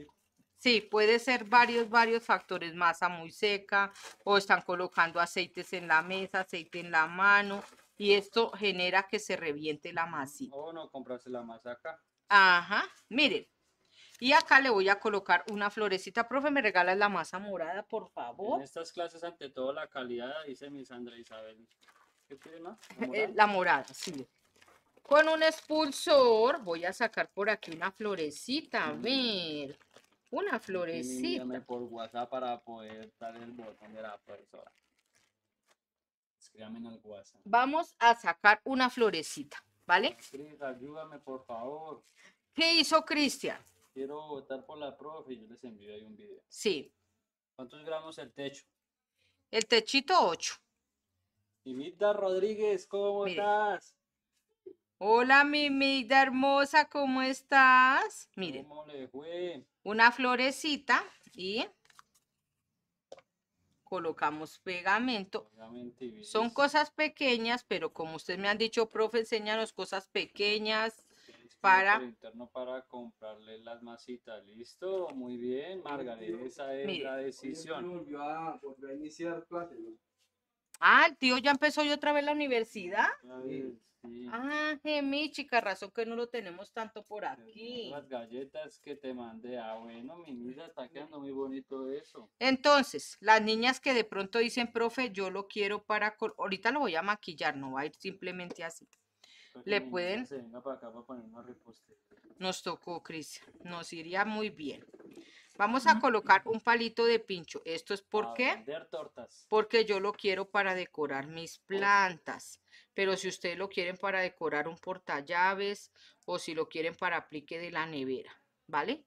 Speaker 1: Sí, puede ser varios, varios factores, masa muy seca o están colocando aceites en la mesa, aceite en la mano y esto genera que se reviente la masa. O oh, no, comprarse la masa acá. Ajá, miren. Y acá le voy a colocar una florecita. Profe, ¿me regalas la masa morada, por favor? En
Speaker 2: estas clases, ante todo, la calidad, dice mi Sandra Isabel. ¿Qué tiene más? La
Speaker 1: eh, morada, la morada sí. Con un expulsor voy a sacar por
Speaker 2: aquí una florecita. A ver.
Speaker 1: Una florecita.
Speaker 2: por WhatsApp para poder dar el botón de la profesora. Escríbame en el WhatsApp.
Speaker 1: Vamos a sacar una florecita, ¿vale?
Speaker 2: Cris, ayúdame, por favor. ¿Qué hizo Cristian? Quiero votar por la profe y yo les envío ahí un video. Sí. ¿Cuántos gramos el techo?
Speaker 1: El techito 8.
Speaker 2: Imita Rodríguez, ¿cómo
Speaker 1: estás? Hola, mi hermosa, ¿cómo estás? Mire Una florecita y colocamos pegamento. Son cosas pequeñas, pero como ustedes me han dicho, profe, enséñanos cosas pequeñas
Speaker 2: para... para comprarle las masitas, ¿listo? Muy bien, Margarita, esa es la decisión.
Speaker 1: Ah, el tío ya empezó yo otra vez la universidad. Ah, Gemi, chica, razón que no lo tenemos tanto por aquí.
Speaker 2: Las galletas que te mandé. Ah, bueno, mi niña, está quedando muy bonito eso.
Speaker 1: Entonces, las niñas que de pronto dicen, profe, yo lo quiero para... Ahorita lo voy a maquillar, no va a ir simplemente así. Pues Le pueden...
Speaker 2: Se venga para acá para poner reposte.
Speaker 1: Nos tocó, Cris. Nos iría muy bien. Vamos a mm. colocar un palito de pincho. Esto es porque... Porque yo lo quiero para decorar mis plantas pero si ustedes lo quieren para decorar un portallaves o si lo quieren para aplique de la nevera, ¿vale?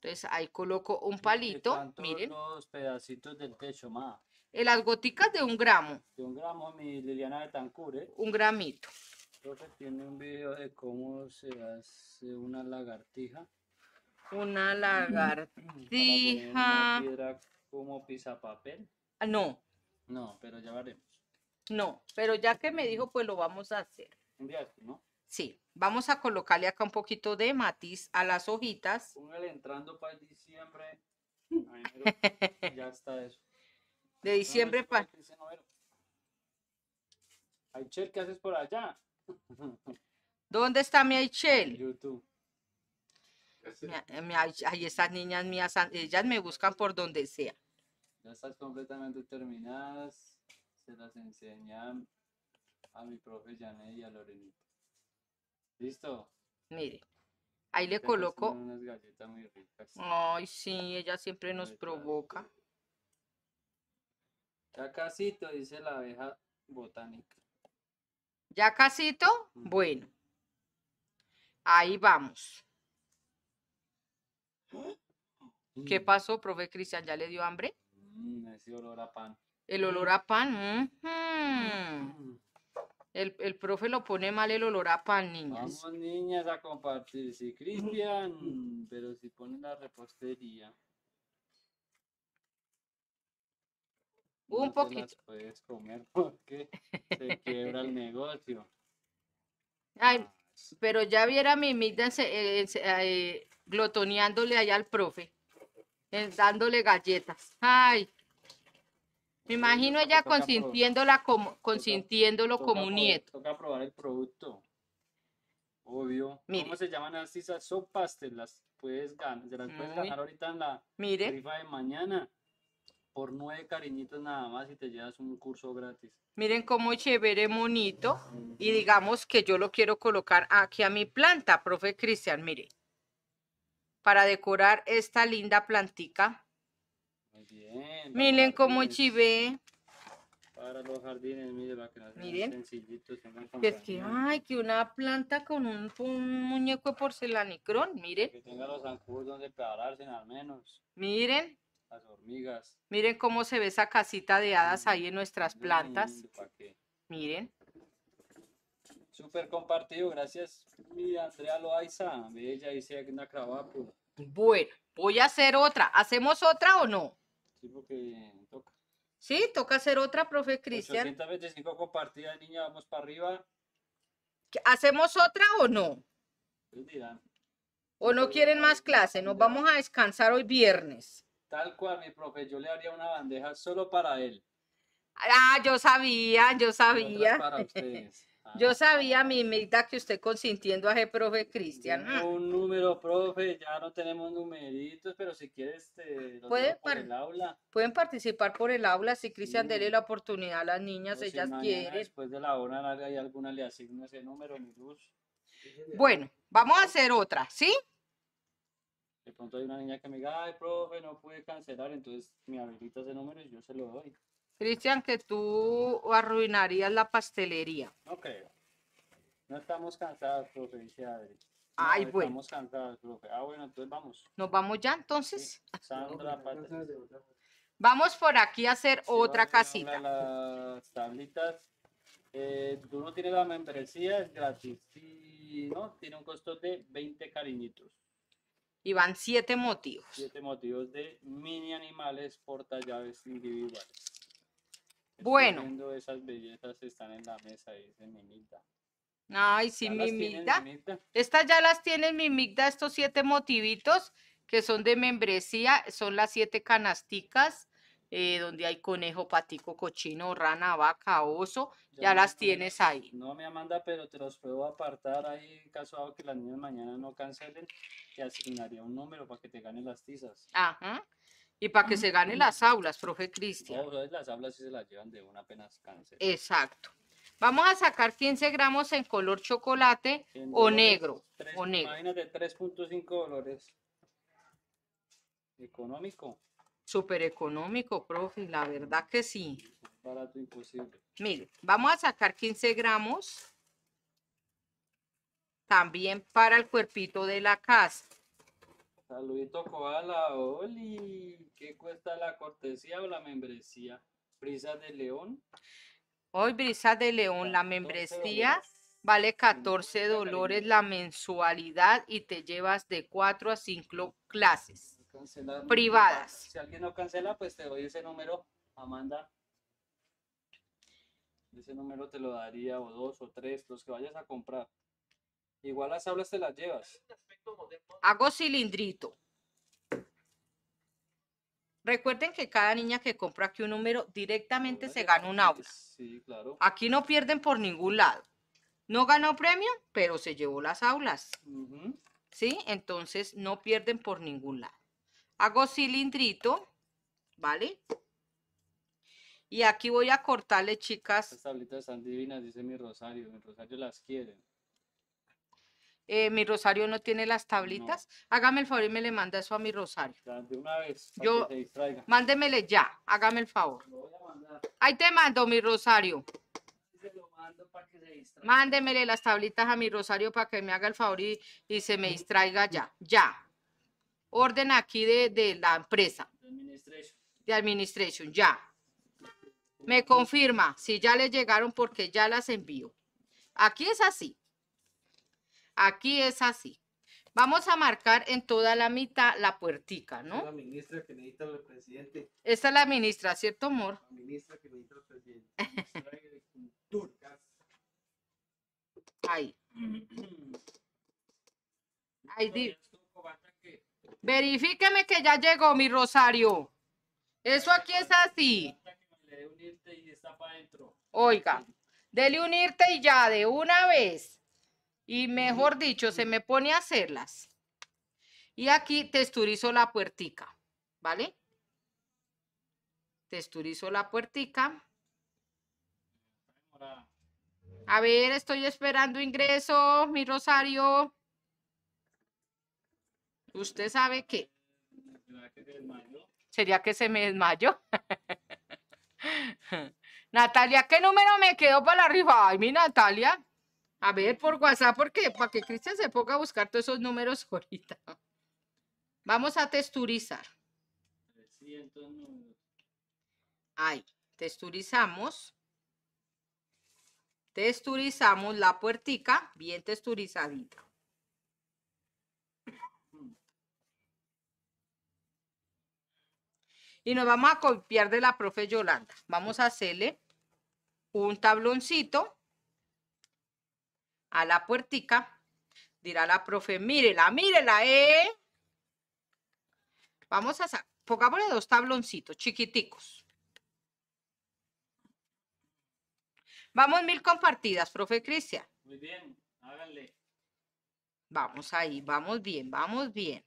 Speaker 1: Entonces ahí coloco un palito,
Speaker 2: miren. Los pedacitos del techo más.
Speaker 1: Las goticas de un gramo.
Speaker 2: De un gramo, mi Liliana de Tancur, ¿eh? Un gramito. Entonces tiene un video de cómo se hace una lagartija. Una lagartija. ¿Cómo pisa papel? como Ah, no. No, pero ya veremos. No, pero
Speaker 1: ya que me dijo, pues lo vamos a hacer.
Speaker 2: Un día ¿no?
Speaker 1: Sí, vamos a colocarle acá un poquito de matiz a las hojitas.
Speaker 2: Póngale entrando para diciembre. ya está eso. De diciembre para...
Speaker 1: Aichel, ¿qué haces por allá? ¿Dónde está mi Aichel? YouTube. Ahí eh, esas niñas mías, ellas me buscan por donde sea.
Speaker 2: Ya estás completamente terminadas se las enseña a mi profe Janet y a Lorenito. ¿Listo?
Speaker 1: Mire, ahí le coloco.
Speaker 2: unas muy ricas. Ay,
Speaker 1: sí, ella siempre nos
Speaker 2: provoca. Ya casito, dice la abeja botánica.
Speaker 1: ¿Ya casito? Bueno.
Speaker 2: Ahí vamos.
Speaker 1: Mm. ¿Qué pasó, profe Cristian? ¿Ya le dio hambre?
Speaker 2: Mm, ese olor a pan. El olor a
Speaker 1: pan. el, profe lo pone mal el olor a pan, niñas.
Speaker 2: Vamos, niñas, a compartir. Sí, Cristian, pero si ponen la repostería. Un poquito. las puedes comer porque se quiebra el negocio.
Speaker 1: Ay, ah, pero ya viera mi Mimita eh, eh, glotoneándole allá al profe, eh, dándole galletas. Ay. Me imagino ella consintiéndola como, consintiéndolo como nieto.
Speaker 2: Toca probar el producto. Obvio. Miren ¿Cómo se llaman las Sopas, te las puedes ganar, las puedes ahorita en la rifa de mañana. Por nueve cariñitos nada más y te llevas un curso gratis.
Speaker 1: Miren cómo chévere, monito. Y digamos que yo lo quiero colocar aquí a mi planta, profe Cristian, mire. Para decorar esta linda plantica.
Speaker 2: Muy bien. Miren, Miren cómo chivé. Para los jardines, miren, miren. sencillitos. Que es que, ay,
Speaker 1: que una planta con un, muñeco de
Speaker 2: porcelanicrón,
Speaker 1: miren. Que tenga los
Speaker 2: zancudos donde pararse al menos.
Speaker 1: Miren.
Speaker 2: Las hormigas.
Speaker 1: Miren cómo se ve esa casita de hadas ahí en nuestras plantas.
Speaker 2: Miren. Súper compartido, gracias. Mira Andrea Loaiza, ella dice una cravapo.
Speaker 1: Bueno, voy a hacer otra. ¿Hacemos otra o no? Sí, toca. hacer otra, profe Cristian.
Speaker 2: 825 compartidas, niña, vamos para arriba.
Speaker 1: ¿Hacemos otra o no?
Speaker 2: Pues ¿O no pues, quieren
Speaker 1: más clase? Nos vamos a descansar hoy viernes.
Speaker 2: Tal cual, mi profe, yo le haría una bandeja solo para él.
Speaker 1: Ah, yo sabía, yo sabía. Para
Speaker 2: Yo
Speaker 1: sabía, mi medida, que usted consintiendo a ese profe Cristian.
Speaker 2: un número, profe, ya no tenemos numeritos, pero si quieres, este, ¿Pueden aula.
Speaker 1: Pueden participar por el aula, si Cristian, sí. la oportunidad a las niñas, ellas quieren. Después
Speaker 2: de la hora, y alguna le asigno ese número, mi luz. Bueno, vamos a hacer otra, ¿sí? De pronto hay una niña que me diga, ay, profe, no pude cancelar, entonces mi habilita ese números y yo se lo doy.
Speaker 1: Cristian, que tú arruinarías la pastelería.
Speaker 2: No creo. No estamos cansados, profe, dice Adri. Ay, estamos bueno. Estamos cansados, profe. Ah, bueno, entonces vamos.
Speaker 1: ¿Nos vamos ya entonces? vamos por aquí a hacer otra
Speaker 2: casita. Las tablitas. Eh, no tienes la membresía, es gratis. Y no, tiene un costo de 20 cariñitos. Y van siete motivos. Siete motivos de mini animales porta llaves individuales.
Speaker 1: Bueno.
Speaker 2: esas bellezas están en la mesa, dice Mimita.
Speaker 1: Ay, sí, Mimita. Estas ya las mi Mimita, estos siete motivitos que son de membresía, son las siete canasticas. Eh, donde hay conejo, patico, cochino, rana, vaca, oso, ya, las tienes ahí.
Speaker 2: No, mi Amanda, pero te los puedo apartar ahí, caso que las niñas mañana no cancelen, te asignaría un número para que te ganen las tizas.
Speaker 1: Ajá. Y para que se ganen las aulas, profe Cristian.
Speaker 2: las aulas se las llevan de una apenas cáncer.
Speaker 1: Exacto. Vamos a sacar 15 gramos en color chocolate
Speaker 2: o, negro, o negro. Imagínate, 3.5 dólares. Económico. Súper
Speaker 1: económico, profe, la verdad que sí.
Speaker 2: Barato imposible.
Speaker 1: Mire, vamos a sacar 15 gramos también para el cuerpito de la casa.
Speaker 2: Saludito Koala, Oli. ¿Qué cuesta la cortesía o la membresía? Brisas de León.
Speaker 1: Hoy Brisas de León, la membresía vale 14 dólares la mensualidad y te llevas de 4 a 5 clases
Speaker 2: privadas. Si alguien no cancela, pues te doy ese número, Amanda. Ese número te lo daría o dos o tres, los que vayas a comprar. Igual las aulas te las llevas.
Speaker 1: Hago cilindrito. Recuerden que cada niña que compra aquí un número directamente se gana un aula. Sí, claro. Aquí no pierden por ningún lado. No ganó premio, pero se llevó las aulas. ¿Sí? Entonces no pierden por ningún lado. Hago cilindrito, ¿vale?
Speaker 2: Y aquí voy a cortarle, chicas. las tablitas están divinas, dice mi Rosario. Mi Rosario las quiere. Eh, mi
Speaker 1: Rosario no tiene las tablitas, hágame el favor y me le manda eso a mi Rosario.
Speaker 2: De una vez, Yo,
Speaker 1: Mándemele ya, hágame el favor. Ahí te mando, mi Rosario. Mándemele las tablitas a mi Rosario para que me haga el favor y, se me distraiga ya, ya. Orden aquí de, de la empresa.
Speaker 2: De administración.
Speaker 1: De administration, ya. Me confirma si ya le llegaron porque ya las envío. Aquí es así. Aquí es así. Vamos a marcar en toda la mitad la puertica, ¿no?
Speaker 2: La ministra que necesita el presidente.
Speaker 1: Esta es la ministra, ¿cierto, amor?
Speaker 2: La ministra que necesita el presidente.
Speaker 1: Ahí. Verifíqueme que ya llegó mi rosario. Eso aquí es así. Oiga, dele unirte y ya de una vez y mejor dicho, se me pone a hacerlas. Y aquí texturizo la puertica, ¿vale? Texturizo la puertica. A ver, estoy esperando ingreso, mi Rosario. ¿Usted sabe qué? ¿Sería que se me desmayó? Natalia, ¿qué número me quedó para arriba? Ay, mi Natalia. A ver, por WhatsApp, ¿por qué? Para que Cristian se ponga a buscar todos esos números ahorita. Vamos a texturizar. Ahí, texturizamos. Texturizamos la puertica, bien texturizadita. Y nos vamos a copiar de la profe Yolanda. Vamos a hacerle un tabloncito a la puertica, dirá la profe, mírela, mírela, ¿eh? Vamos a sacar, pongámosle dos tabloncitos chiquiticos. Vamos mil compartidas, profe Cristian.
Speaker 2: Muy bien, háganle.
Speaker 1: Vamos ahí, vamos bien, vamos bien.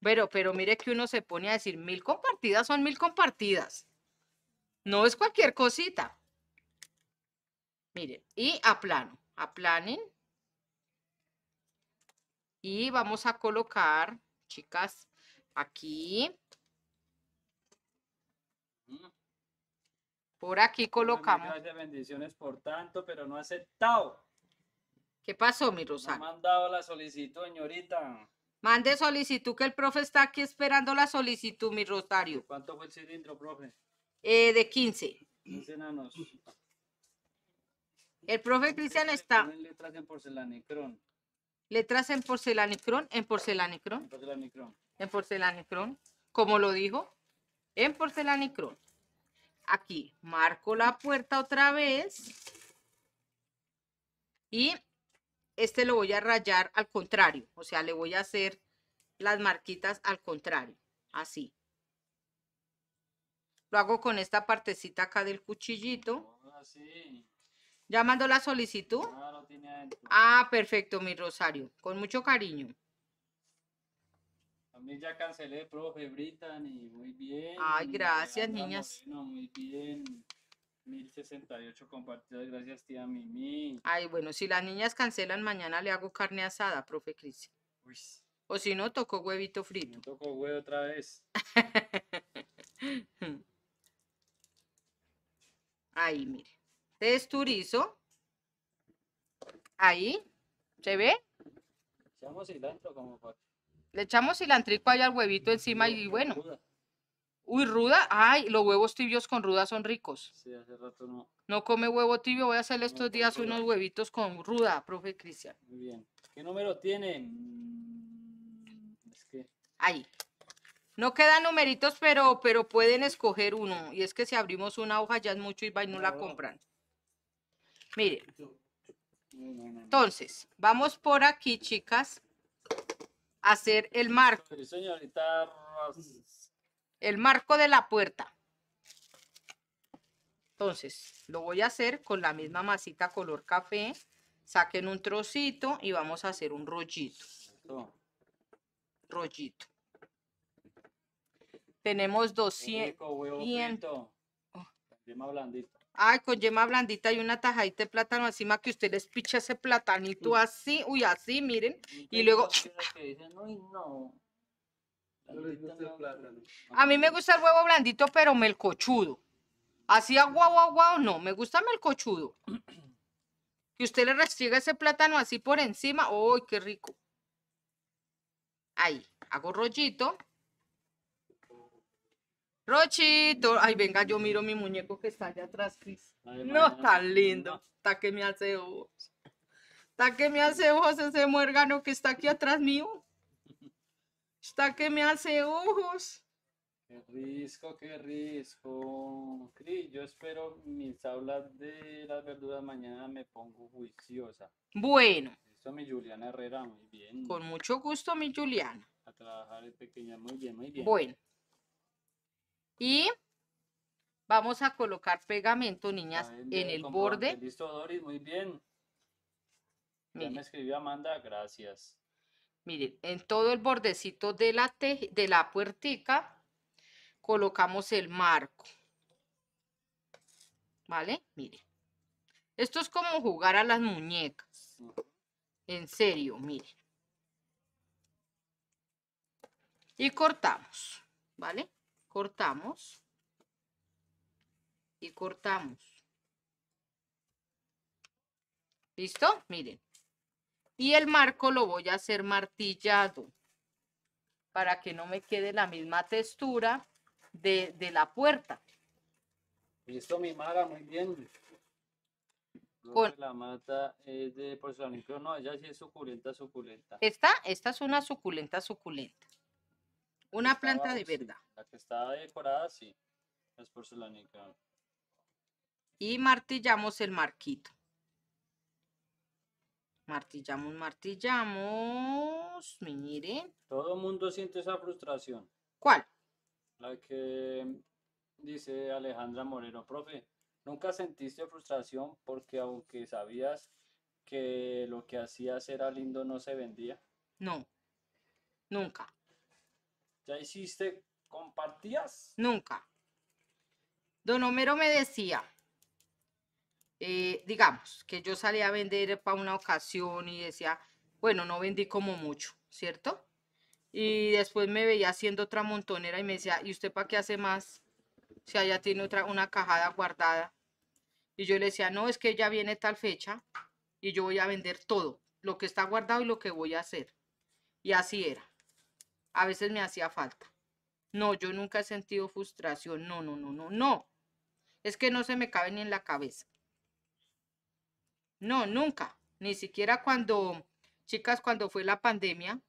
Speaker 1: Pero, pero mire que uno se pone a decir mil compartidas son mil compartidas. No es cualquier cosita. Miren, y aplano, aplanen. Y vamos a colocar, chicas, aquí.
Speaker 2: Por aquí colocamos. de bendiciones por tanto, pero no aceptado. ¿Qué pasó, mi Rosario? No ha mandado la solicitud, señorita.
Speaker 1: Mande solicitud, que el profe está aquí esperando la solicitud, mi Rosario.
Speaker 2: ¿Cuánto fue el cilindro, profe?
Speaker 1: Eh, de 15.
Speaker 2: 15 enanos. El profe Cristian está. Letras en porcelanicrón.
Speaker 1: Letras en porcelanicrón, en porcelanicrón. En porcelanicrón. En Como lo dijo, en porcelanicrón. Aquí marco la puerta otra vez. Y este lo voy a rayar al contrario. O sea, le voy a hacer las marquitas al contrario. Así. Lo hago con esta partecita acá del cuchillito.
Speaker 2: Así. Ah,
Speaker 1: ¿Ya mandó la solicitud?
Speaker 2: No, tiene adentro.
Speaker 1: Ah, perfecto, mi Rosario. Con mucho cariño.
Speaker 2: También ya cancelé, profe y Muy bien. Ay, gracias, niñas. No muy bien. 1068 compartidas, gracias tía Mimi.
Speaker 1: Ay, bueno, si las niñas cancelan, mañana le hago carne asada, profe Cris. O si no, tocó huevito frito. No tocó huevo otra vez. Ahí, mire turizo, Ahí, ¿se ve?
Speaker 2: Echamos cilantro como
Speaker 1: Le echamos cilantrico ahí al huevito encima y bueno. Uy, ruda. Ay, los huevos tibios con ruda son ricos.
Speaker 2: Sí, hace rato no.
Speaker 1: No come huevo tibio. Voy a hacer estos días unos huevitos con ruda,
Speaker 2: profe Cristian. Muy bien. ¿Qué número tienen? Es que... Ahí.
Speaker 1: No quedan numeritos, pero, pero pueden escoger uno. Y es que si abrimos una hoja ya es mucho y no la compran. Miren. Entonces, vamos por aquí, chicas, a hacer el marco. El marco de la puerta. Entonces, lo voy a hacer con la misma masita color café. Saquen un trocito y vamos a hacer un rollito. Rollito. Tenemos 200. Ay, con yema blandita y una tajadita de plátano encima que usted les picha ese platanito así, uy, así, miren. Y luego... A mí me gusta el huevo blandito, pero melcochudo. Así agua agua guau, no. Me gusta melcochudo. Que usted le restriega ese plátano así por encima. ¡Uy, qué rico! Ahí, hago rollito. Rochito, ay, venga, yo miro mi muñeco que está allá atrás, No, tan lindo. Está que me hace ojos. Está que me hace ojos ese muérgano que está aquí atrás mío. Está que me hace ojos.
Speaker 2: Qué risco, qué risco. Cris, yo espero mis aulas de las verduras mañana me pongo juiciosa.
Speaker 1: Bueno.
Speaker 2: mi Juliana Herrera, muy bien. Con mucho gusto, mi Juliana. A trabajar eh, pequeña, muy bien, muy bien. Bueno,
Speaker 1: y vamos a colocar pegamento, niñas, en el borde.
Speaker 2: Listo, Doris, muy bien. me escribió Amanda, gracias. Miren,
Speaker 1: en todo el bordecito de la, de la puertica colocamos el marco. ¿Vale? Miren. Esto es como jugar a las muñecas. En serio, miren. Y cortamos, ¿vale? cortamos y cortamos. ¿Listo? Miren. Y el marco lo voy a hacer martillado para que no me quede la misma textura de, de la puerta.
Speaker 2: Listo, me mala muy bien. Con... La mata es de porcelana, no, ella sí es suculenta, suculenta. Esta,
Speaker 1: esta es una suculenta, suculenta. Una planta de verdad.
Speaker 2: la que está decorada, sí, es porcelánica.
Speaker 1: Y martillamos el marquito. Martillamos, martillamos.
Speaker 2: Miren. Todo el mundo siente esa frustración. ¿Cuál? La que dice Alejandra Moreno, profe, ¿nunca sentiste frustración porque aunque sabías que lo que hacías era lindo, no se vendía? No, nunca. ¿Ya hiciste compartías.
Speaker 1: Nunca. Don Homero me decía, eh, digamos, que yo salía a vender para una ocasión y decía, bueno, no vendí como mucho, ¿cierto? Y después me veía haciendo otra montonera y me decía, ¿y usted para qué hace más? Si allá tiene otra, una cajada guardada. Y yo le decía, no, es que ya viene tal fecha y yo voy a vender todo, lo que está guardado y lo que voy a hacer. Y así era a veces me hacía falta. No, yo nunca he sentido frustración. No, no, no, no, no. Es que no se me cabe ni en la cabeza. No, nunca. Ni siquiera cuando, chicas, cuando fue la pandemia,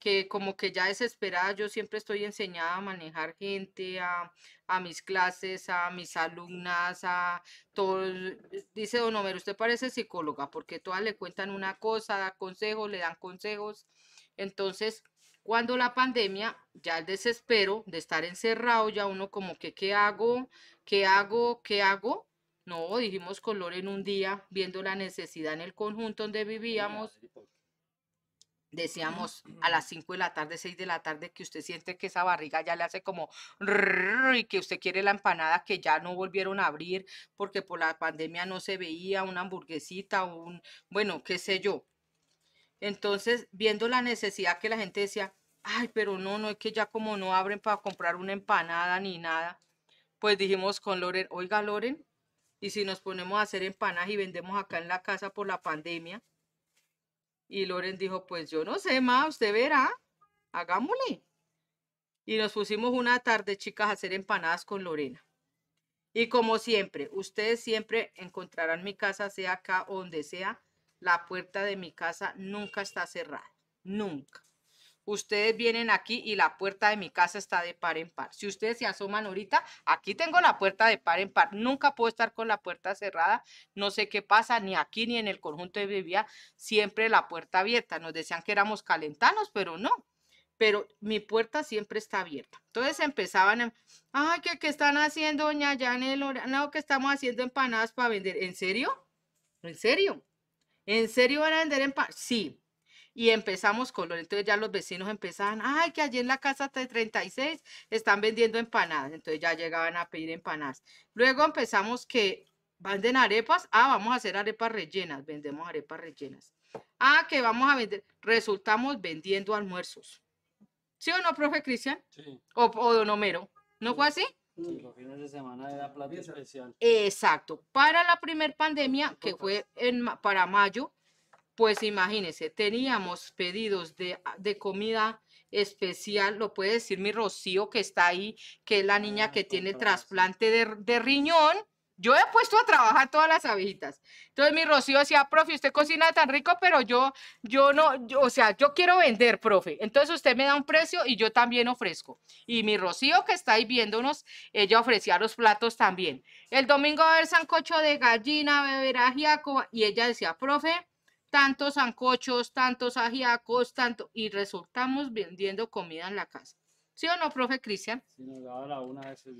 Speaker 1: que como que ya desesperada, yo siempre estoy enseñada a manejar gente, a, mis clases, a mis alumnas, a todos. Eh, dice Don Homero, usted parece psicóloga, porque todas le cuentan una cosa, da consejos, le dan consejos. Entonces, cuando la pandemia, ya el desespero de estar encerrado, ya uno como que, ¿qué hago? ¿Qué hago? ¿Qué hago? No, dijimos color en un día, viendo la necesidad en el conjunto donde vivíamos. Decíamos a las 5 de la tarde, 6 de la tarde, que usted siente que esa barriga ya le hace como y que usted quiere la empanada que ya no volvieron a abrir porque por la pandemia no se veía una hamburguesita, o un, bueno, qué sé yo, entonces, viendo la necesidad que la gente decía, ay, pero no, no es que ya como no abren para comprar una empanada ni nada, pues dijimos con Loren, oiga Loren, y si nos ponemos a hacer empanadas y vendemos acá en la casa por la pandemia. Y Loren dijo, pues yo no sé, más, usted verá, hagámosle. Y nos pusimos una tarde, chicas, a hacer empanadas con Lorena. Y como siempre, ustedes siempre encontrarán mi casa, sea acá o donde sea, la puerta de mi casa nunca está cerrada, nunca. Ustedes vienen aquí y la puerta de mi casa está de par en par. Si ustedes se asoman ahorita, aquí tengo la puerta de par en par. Nunca puedo estar con la puerta cerrada. No sé qué pasa, ni aquí ni en el conjunto de vivía, siempre la puerta abierta. Nos decían que éramos calentanos, pero no. Pero mi puerta siempre está abierta. Entonces empezaban, a, ay, ¿qué, están haciendo, doña Janel? No, que estamos haciendo empanadas para vender. ¿En serio? ¿En serio? ¿En serio van a vender empanadas? Sí. Y empezamos con lo, Entonces ya los vecinos empezaban, ay, que allí en la casa 36 están vendiendo empanadas. Entonces ya llegaban a pedir empanadas. Luego empezamos que venden arepas. Ah, vamos a hacer arepas rellenas. Vendemos arepas rellenas. Ah, que vamos a vender. Resultamos vendiendo almuerzos. ¿Sí o no, profe Cristian? Sí. O, o don Homero. ¿No fue así?
Speaker 2: fines de semana
Speaker 1: Exacto. Para la primer pandemia, que fue en, para mayo, pues imagínense, teníamos pedidos de, ah, de, comida especial, lo puede decir mi Rocío, que está ahí, que es la niña ah, que tiene trasplante de, de riñón yo he puesto a trabajar todas las abejitas. Entonces mi Rocío decía, profe, usted cocina tan rico, pero yo, yo no, o sea, yo quiero vender, profe. Entonces usted me da un precio y yo también ofrezco. Y mi Rocío que está ahí viéndonos, ella ofrecía los platos también. El domingo va a haber sancocho de gallina, beber ajíaco. Y ella decía, profe, tantos sancochos, tantos ajiacos, tanto. Y resultamos vendiendo comida en la casa. ¿Sí o no, profe Cristian? Sí,
Speaker 2: nos daba la una de ese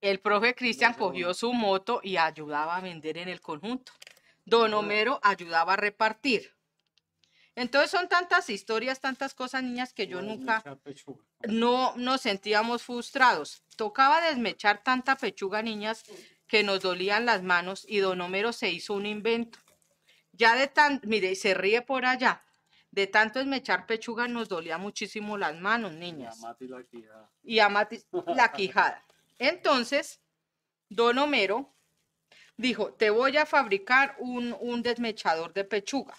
Speaker 1: el profe Cristian cogió su moto y ayudaba a vender en el conjunto. Don Homero ayudaba a repartir. Entonces son tantas historias, tantas cosas, niñas, que yo nunca no nos sentíamos frustrados. Tocaba desmechar tanta pechuga, niñas, que nos dolían las manos y don Homero se hizo un invento. Ya de tan, mire, se ríe por allá. De tanto desmechar pechuga nos dolía muchísimo las manos, niñas. Y a
Speaker 2: Mati la quijada.
Speaker 1: Y a Mati la quijada. Entonces, don Homero dijo, te voy a fabricar un, desmechador de pechuga.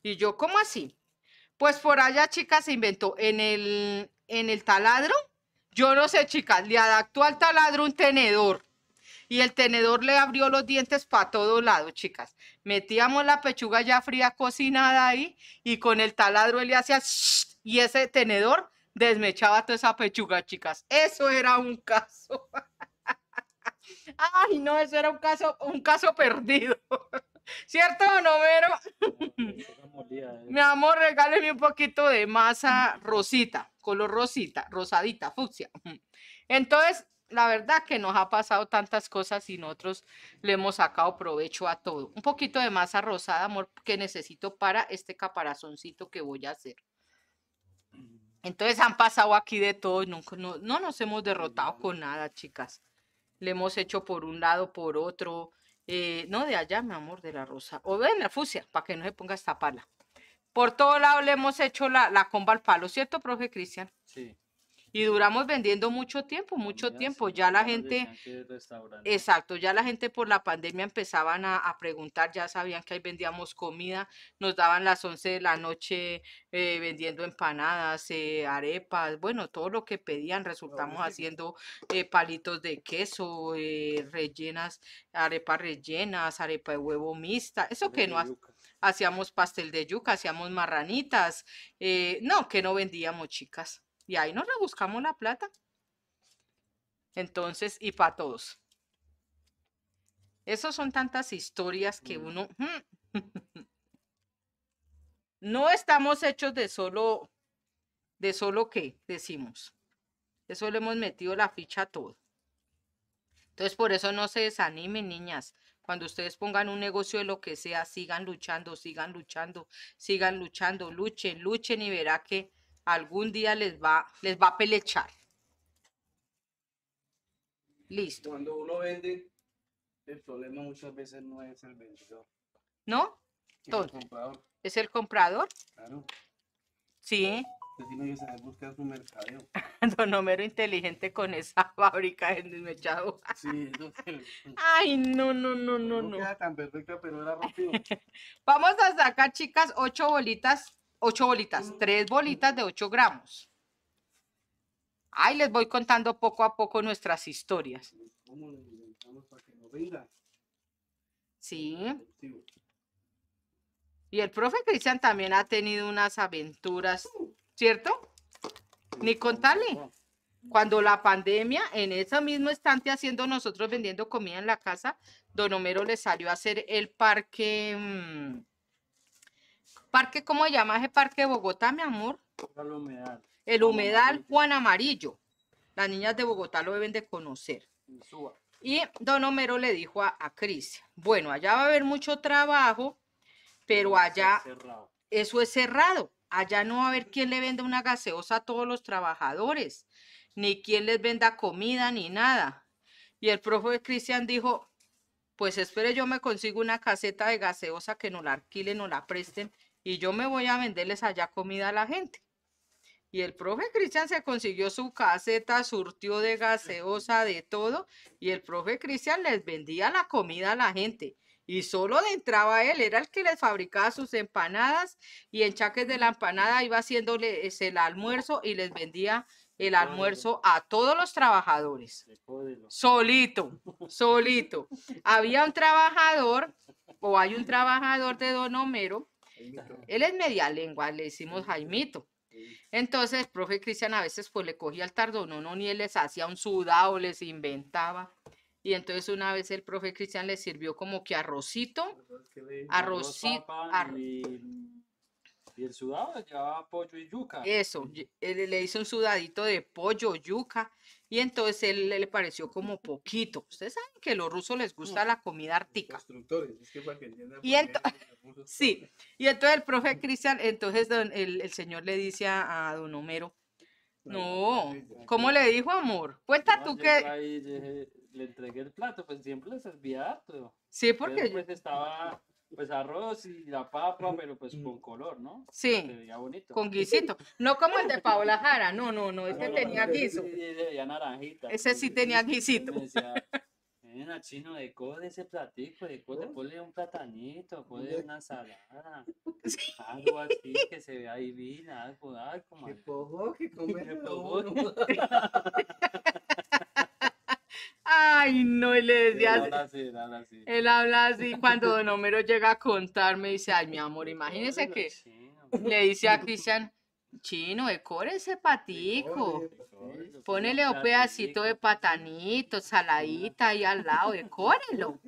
Speaker 1: Y yo, ¿cómo así? Pues por allá, chicas, se inventó en el, en el taladro. Yo no sé, chicas, le adaptó al taladro un tenedor. Y el tenedor le abrió los dientes para todos lados, chicas. Metíamos la pechuga ya fría cocinada ahí y con el taladro él le hacía y ese tenedor desmechaba toda esa pechuga, chicas. Eso era un caso. Ay, no, eso era un caso, un caso perdido. ¿Cierto, Nomero? Mi amor, regáleme un poquito de masa rosita, color rosita, rosadita, fucsia. Entonces, la verdad que nos ha pasado tantas cosas y nosotros le hemos sacado provecho a todo. Un poquito de masa rosada, amor, que necesito para este caparazoncito que voy a hacer. Entonces han pasado aquí de todo, nunca no, nos hemos derrotado con nada, chicas. Le hemos hecho por un lado, por otro. Eh, no de allá, mi amor, de la rosa. O de la fusia, para que no se ponga esta pala. Por todo lado le hemos hecho la, la comba al palo, ¿cierto, profe Cristian? Sí. Y duramos vendiendo mucho tiempo, mucho tiempo. ya la gente, exacto, ya la gente por la pandemia empezaban a, preguntar, ya sabían que ahí vendíamos comida, nos daban las 11 de la noche eh, vendiendo empanadas, eh, arepas, bueno, todo lo que pedían, resultamos haciendo eh, palitos de queso, rellenas, arepas rellenas, arepa de huevo mixta, eso que no hacíamos pastel de yuca, hacíamos marranitas, no, que no vendíamos chicas y ahí nos rebuscamos la plata. Entonces, y para todos. Esas son tantas historias que mm. uno... Mm, no estamos hechos de solo... De solo qué, decimos. Eso le hemos metido la ficha a todo. Entonces, por eso no se desanimen, niñas. Cuando ustedes pongan un negocio de lo que sea, sigan luchando, sigan luchando, sigan luchando, luchen, luchen y verá que algún día les va, les va a pelechar.
Speaker 2: Listo. Cuando uno vende, el problema muchas veces no es el vendedor.
Speaker 1: ¿No? Es el comprador. Claro. Sí.
Speaker 2: El número su
Speaker 1: Don Homero inteligente con esa fábrica de desmechado. sí, no Ay, no, no, no, no, no. queda tan perfecta, pero era rápido. Vamos a sacar, chicas, ocho bolitas ocho bolitas, mm. tres bolitas de ocho gramos. Ahí les voy contando poco a poco nuestras historias. Sí. Y el profe Cristian también ha tenido unas aventuras, ¿cierto? Ni contarle. Cuando la pandemia, en ese mismo estante, haciendo nosotros vendiendo comida en la casa, Don Homero le salió a hacer el parque... Mm, Parque, ¿cómo se llama ese parque de Bogotá, mi amor? El humedal. El humedal Juan Amarillo. Las niñas de Bogotá lo deben de conocer. Y don Homero le dijo a, Cristian, bueno, allá va a haber mucho trabajo, pero allá eso es cerrado. Allá no va a haber quien le venda una gaseosa a todos los trabajadores, ni quien les venda comida, ni nada. Y el profe Cristian dijo, pues espere, yo me consigo una caseta de gaseosa que no la alquilen o la presten y yo me voy a venderles allá comida a la gente. Y el profe Cristian se consiguió su caseta, surtió de gaseosa, de todo, y el profe Cristian les vendía la comida a la gente. Y solo entraba él, era el que les fabricaba sus empanadas y en chaques de la empanada iba haciéndoles eh, el almuerzo y les vendía el almuerzo a todos los trabajadores. Solito, solito. Había un trabajador, o hay un trabajador de Don Homero, él es media lengua, le decimos Jaimito. Entonces, el profe Cristian a veces pues le cogía el no, no, ni él les hacía un sudado, les inventaba. Y entonces una vez el profe Cristian le sirvió como que arrocito,
Speaker 2: arrocito, el sudado llevaba pollo y yuca.
Speaker 1: Eso, le hizo un sudadito de pollo, yuca, y entonces él le pareció como poquito. Ustedes saben que a los rusos les gusta mm. la comida ártica.
Speaker 2: Constructores,
Speaker 1: Y entonces, sí, y entonces el profe Cristian, entonces el, señor le dice a, don Homero, no, ¿cómo le dijo, amor? Cuenta tú
Speaker 2: que... le entregué el plato, pues siempre le servía harto. Sí, porque... Después estaba pues arroz y la papa, pero pues con color, ¿no? Sí. Se bonito. Con guisito.
Speaker 1: No como el de Paola Jara, no, no, no, este tenía guiso.
Speaker 2: Ese veía naranjita. Ese pues, sí tenía guisito. Ven chino, de ese platico, de ponle un platanito, ponle una salada. algo así que se vea divina, algo, algo. Que pojo, que come.
Speaker 1: Ay, no, y le decía. Él habla
Speaker 2: así, él habla así.
Speaker 1: Cuando Don Homero llega a contarme, dice: Ay, mi amor, imagínese que le dice a Cristian: Chino, decore ese patico. pónele un pedacito de patanito, saladita ahí al lado, decórelo.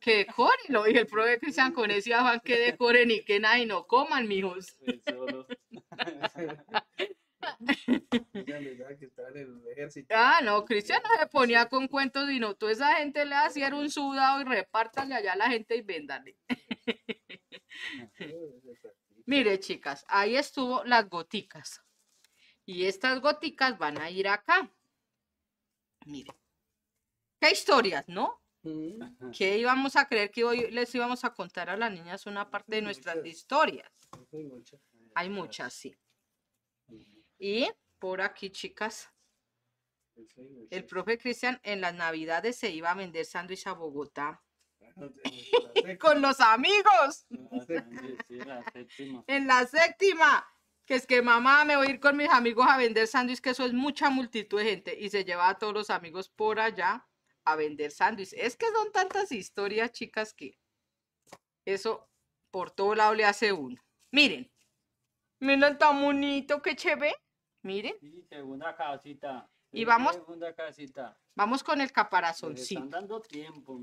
Speaker 1: Que decórelo. Y el profe Cristian con ese afán que decoren y que nadie no coman, mijos.
Speaker 2: Pues Ah, no, Cristiano
Speaker 1: se ponía con cuentos y no, toda esa gente le hacía un sudado y repártanle allá a la gente y véndale. Mire, chicas, ahí estuvo las goticas. Y estas goticas van a ir acá. Mire. Qué historias, ¿no?
Speaker 2: Mm.
Speaker 1: ¿Qué íbamos a creer que hoy les íbamos a contar a las niñas una parte de nuestras historias? Hay muchas, sí. Y por aquí, chicas, el profe Cristian en las navidades se iba a vender sándwich a Bogotá. Ah, con los amigos. en la séptima. Que es que mamá me voy a ir con mis amigos a vender sándwich, que eso es mucha multitud de gente. Y se lleva a todos los amigos por allá a vender sándwich. Es que son tantas historias, chicas, que eso por todo lado le hace uno. Miren. Miren tan bonito, que chévere.
Speaker 2: Miren. segunda casita. Y vamos.
Speaker 1: Vamos con el caparazón. Están
Speaker 2: dando tiempo,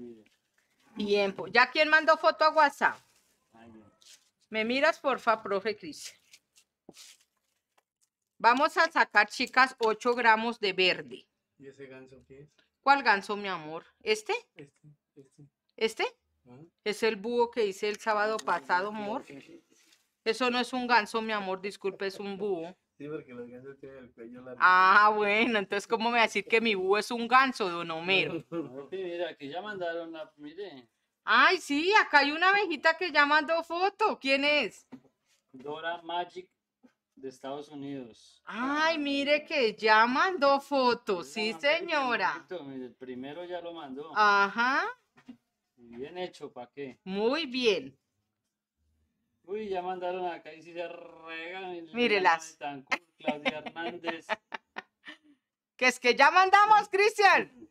Speaker 1: Tiempo. ¿Ya quién mandó foto a WhatsApp? Me miras, porfa, profe Cris. Vamos a sacar, chicas, 8 gramos de verde.
Speaker 2: ¿Y ese ganso qué es?
Speaker 1: ¿Cuál ganso, mi amor? ¿Este?
Speaker 2: Este. ¿Este?
Speaker 1: ¿Este? Ah. Es el búho que hice el sábado pasado, amor. Eso no es un ganso, mi amor, disculpe, es un búho.
Speaker 2: Sí, porque los gansos tienen el cuello largo. Ah, bueno,
Speaker 1: entonces, ¿cómo me va a decir que mi búho es un ganso, don Homero?
Speaker 2: Sí, mira, aquí ya mandaron la. Mire.
Speaker 1: Ay, sí, acá hay una abejita que ya mandó foto. ¿Quién es?
Speaker 2: Dora Magic de Estados Unidos. Ay,
Speaker 1: mire que ya mandó foto, sí, sí señora.
Speaker 2: El primero ya lo mandó. Ajá. Bien hecho, ¿para qué? Muy bien. Uy, ya mandaron acá y si se regan. Mírelas. Claudia Hernández.
Speaker 1: que es que ya mandamos, Cristian.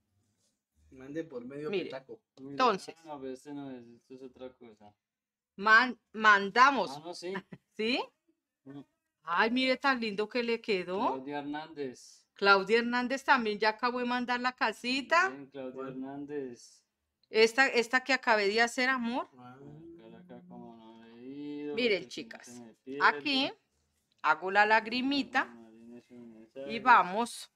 Speaker 2: Mande por medio Mire, petaco. Entonces. Ah, no, pero este no es, esto es otra cosa.
Speaker 1: mandamos. Ah, no, sí. ¿Sí? Mm. Ay, mire tan lindo que le quedó. Claudia
Speaker 2: Hernández.
Speaker 1: Claudia Hernández también ya acabó de mandar la casita.
Speaker 2: Bien, Claudia Hernández.
Speaker 1: Esta, esta que acabé de hacer, amor. Ah.
Speaker 2: Miren, chicas, aquí
Speaker 1: hago la lagrimita
Speaker 2: ah, y vamos.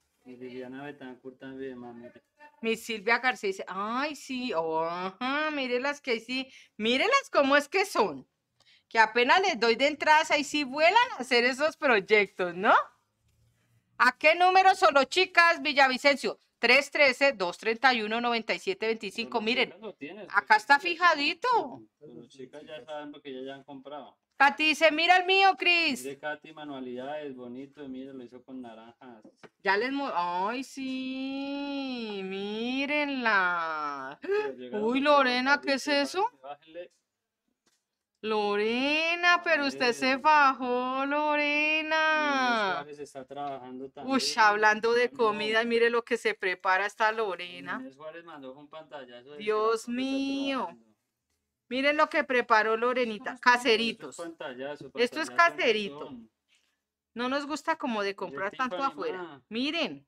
Speaker 1: Mi Silvia García dice, ay, sí, ajá, mire las que sí, Mírenlas cómo es que son, que apenas les doy de entrada, y sí vuelan a hacer esos proyectos, ¿no? ¿A qué número son los chicas, Villavicencio? 313-231-9725. Miren, acá está fijadito.
Speaker 2: chicas ya saben porque ya, ya han comprado.
Speaker 1: Katy dice, mira el mío, Cris.
Speaker 2: De Katy, manualidades, bonito, mira, lo hizo con naranjas.
Speaker 1: Ya les... Ay, sí, mírenla. Uy, Lorena, ¿qué es eso? Bájenle Lorena, pero usted se bajó, Lorena.
Speaker 2: Uy, hablando
Speaker 1: de comida, mire lo que se prepara esta Lorena. Dios mío. Miren lo que preparó Lorenita, caseritos.
Speaker 2: Esto es caserito.
Speaker 1: No nos gusta como de comprar tanto afuera. Miren.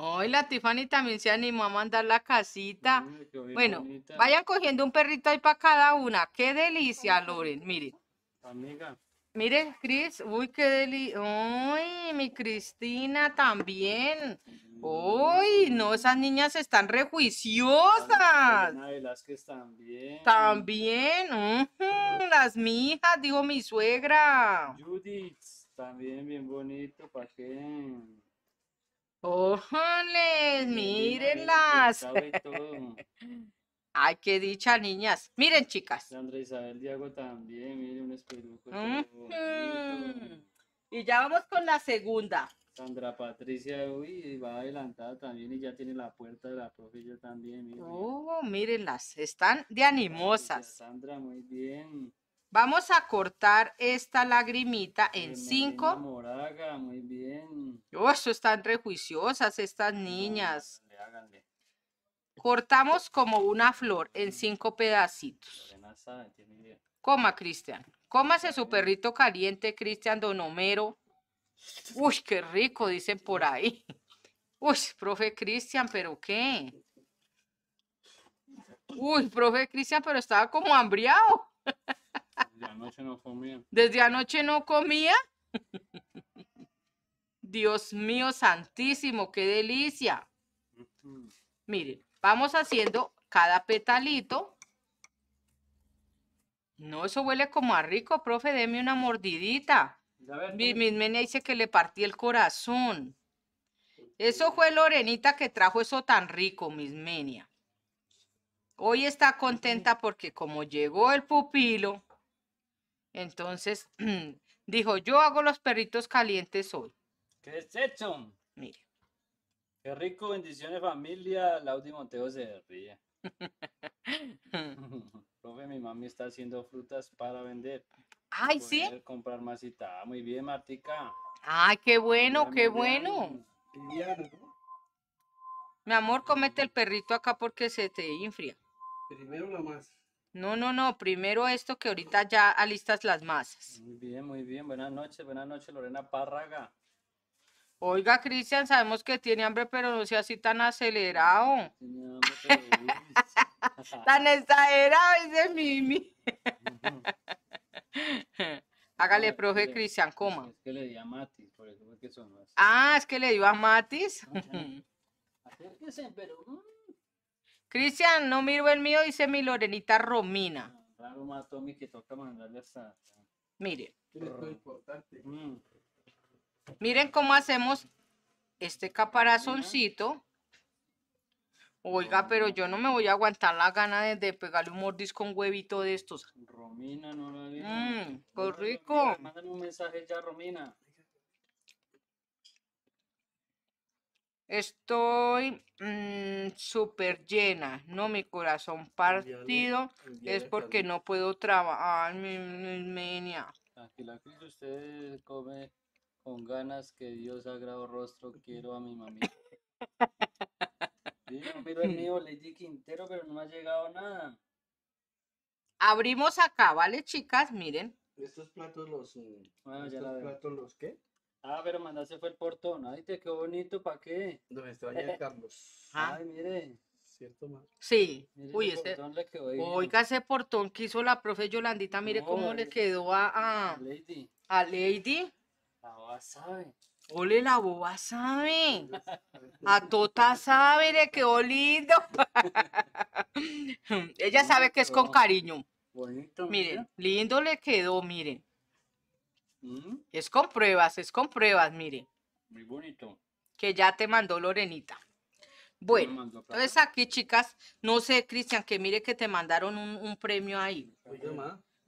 Speaker 1: Ay, la Tiffany también se animó a mandar la casita. bueno, vayan cogiendo un perrito ahí para cada una. ¡Qué delicia, Loren! Miren. Amiga. Miren, Cris. Uy, qué delicia. Uy, mi Cristina también. Uy, no, esas niñas están rejuiciosas.
Speaker 2: Las que bien.
Speaker 1: También. Las mijas, digo, mi suegra.
Speaker 2: Judith, también bien bonito, ¿para qué?
Speaker 1: miren ¡Mírenlas! Ay, qué dicha, niñas. Miren, chicas. Sandra Isabel Diago también, miren un espejo. Y ya vamos con la segunda.
Speaker 2: Sandra Patricia, uy, va adelantada también y ya tiene la puerta de la profe, yo también. Miren,
Speaker 1: oh, mírenlas, están de animosas. Sandra, muy bien. Vamos a cortar esta lagrimita en cinco.
Speaker 2: Moraga, muy bien. Oh, están rejuiciosas
Speaker 1: estas niñas. Háganle, Cortamos como una flor en cinco pedacitos. Coma, Cristian. Cómase su perrito caliente, Cristian Donomero. Uy, qué rico, dicen por ahí. Uy, profe Cristian, ¿pero qué? Uy, profe Cristian, pero estaba como hambriado.
Speaker 2: Desde anoche no comía.
Speaker 1: Desde anoche no comía. Dios mío santísimo, qué delicia. Mire, Miren, vamos haciendo cada petalito. No, eso huele como a rico, profe, deme una mordidita. Mi, dice que le partí el corazón. Eso fue Lorenita que trajo eso tan rico, mismenia. Hoy está contenta porque como llegó el pupilo, entonces dijo, yo hago los perritos calientes hoy.
Speaker 2: ¿Qué es Mire. Qué rico, bendiciones familia. Laudi Montejo se ríe. Profe, mi mami está haciendo frutas para vender. Ay, sí. Comprar masita. Muy bien, Martica.
Speaker 1: Ay, qué bueno, qué bueno. mi amor, comete el perrito acá porque se te infría.
Speaker 2: Primero la masa.
Speaker 1: No, no, no, primero esto que ahorita ya alistas las masas.
Speaker 2: Muy bien, muy bien, buenas noches, buenas noches Lorena Párraga.
Speaker 1: Oiga, Cristian, sabemos que tiene hambre, pero no sea así tan acelerado.
Speaker 2: Tiene hambre, pero... tan
Speaker 1: exagerado ese Mimi. Hágale, profe Cristian, coma.
Speaker 2: Es que le di a Matis, por eso que son así.
Speaker 1: Ah, es que le dio a Matis.
Speaker 2: Acérquese, pero... Mm.
Speaker 1: Cristian, no miro el mío, dice mi Lorenita Romina.
Speaker 2: Miren. Mm.
Speaker 1: Miren cómo hacemos este caparazoncito. Oiga, pero yo no me voy a aguantar la gana de, pegarle un mordisco con huevito de estos.
Speaker 2: Romina, no lo Mmm, qué rico. Mándame un mensaje ya, Romina.
Speaker 1: Estoy mm, súper llena, ¿no? Mi corazón partido
Speaker 2: es porque no
Speaker 1: puedo trabajar, mi, menia.
Speaker 2: Aquí la que usted come con ganas que Dios sagrado rostro quiero a mi mamita. Yo miro el mío, Lady Quintero, pero no me ha llegado nada.
Speaker 1: Abrimos acá, ¿vale, chicas? Miren.
Speaker 2: Estos platos los... Eh, estos platos los qué? Ah, pero mandarse fue el portón. Ay, te qué bonito, ¿para qué? está el Carlos. Ay, ah, ah. mire. ¿Cierto, más. Sí. Oiga,
Speaker 1: ese portón que hizo la profe Yolandita, mire cómo le quedó a, a, Lady. A Lady.
Speaker 2: La boba sabe.
Speaker 1: Ole, la boba sabe.
Speaker 2: a Tota
Speaker 1: sabe, le quedó lindo. Ella sabe que es con cariño. Bonito. mire. lindo le quedó, miren. Mm. Es con pruebas, es con pruebas, mire. Muy bonito. Que ya te mandó Lorenita. Bueno, entonces aquí, chicas, no sé, Cristian, que mire que te mandaron un, premio ahí.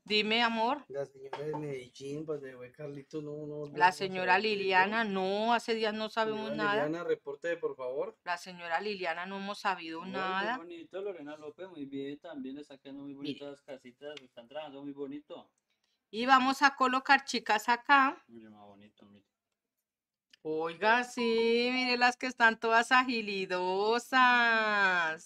Speaker 1: Dime, amor.
Speaker 2: La señora de Medellín, pues de Carlito, no, no. La señora Liliana,
Speaker 1: no, hace días no sabemos nada. Liliana, reporte, por favor. La señora Liliana, no hemos sabido nada. Muy
Speaker 2: bonito, Lorena López, muy bien, también le sacan muy bonitas casitas, están trabajando muy bonito.
Speaker 1: Y vamos a colocar, chicas, acá.
Speaker 2: Muy más bonito, miren. Oiga,
Speaker 1: sí, miren las que están todas agilidosas.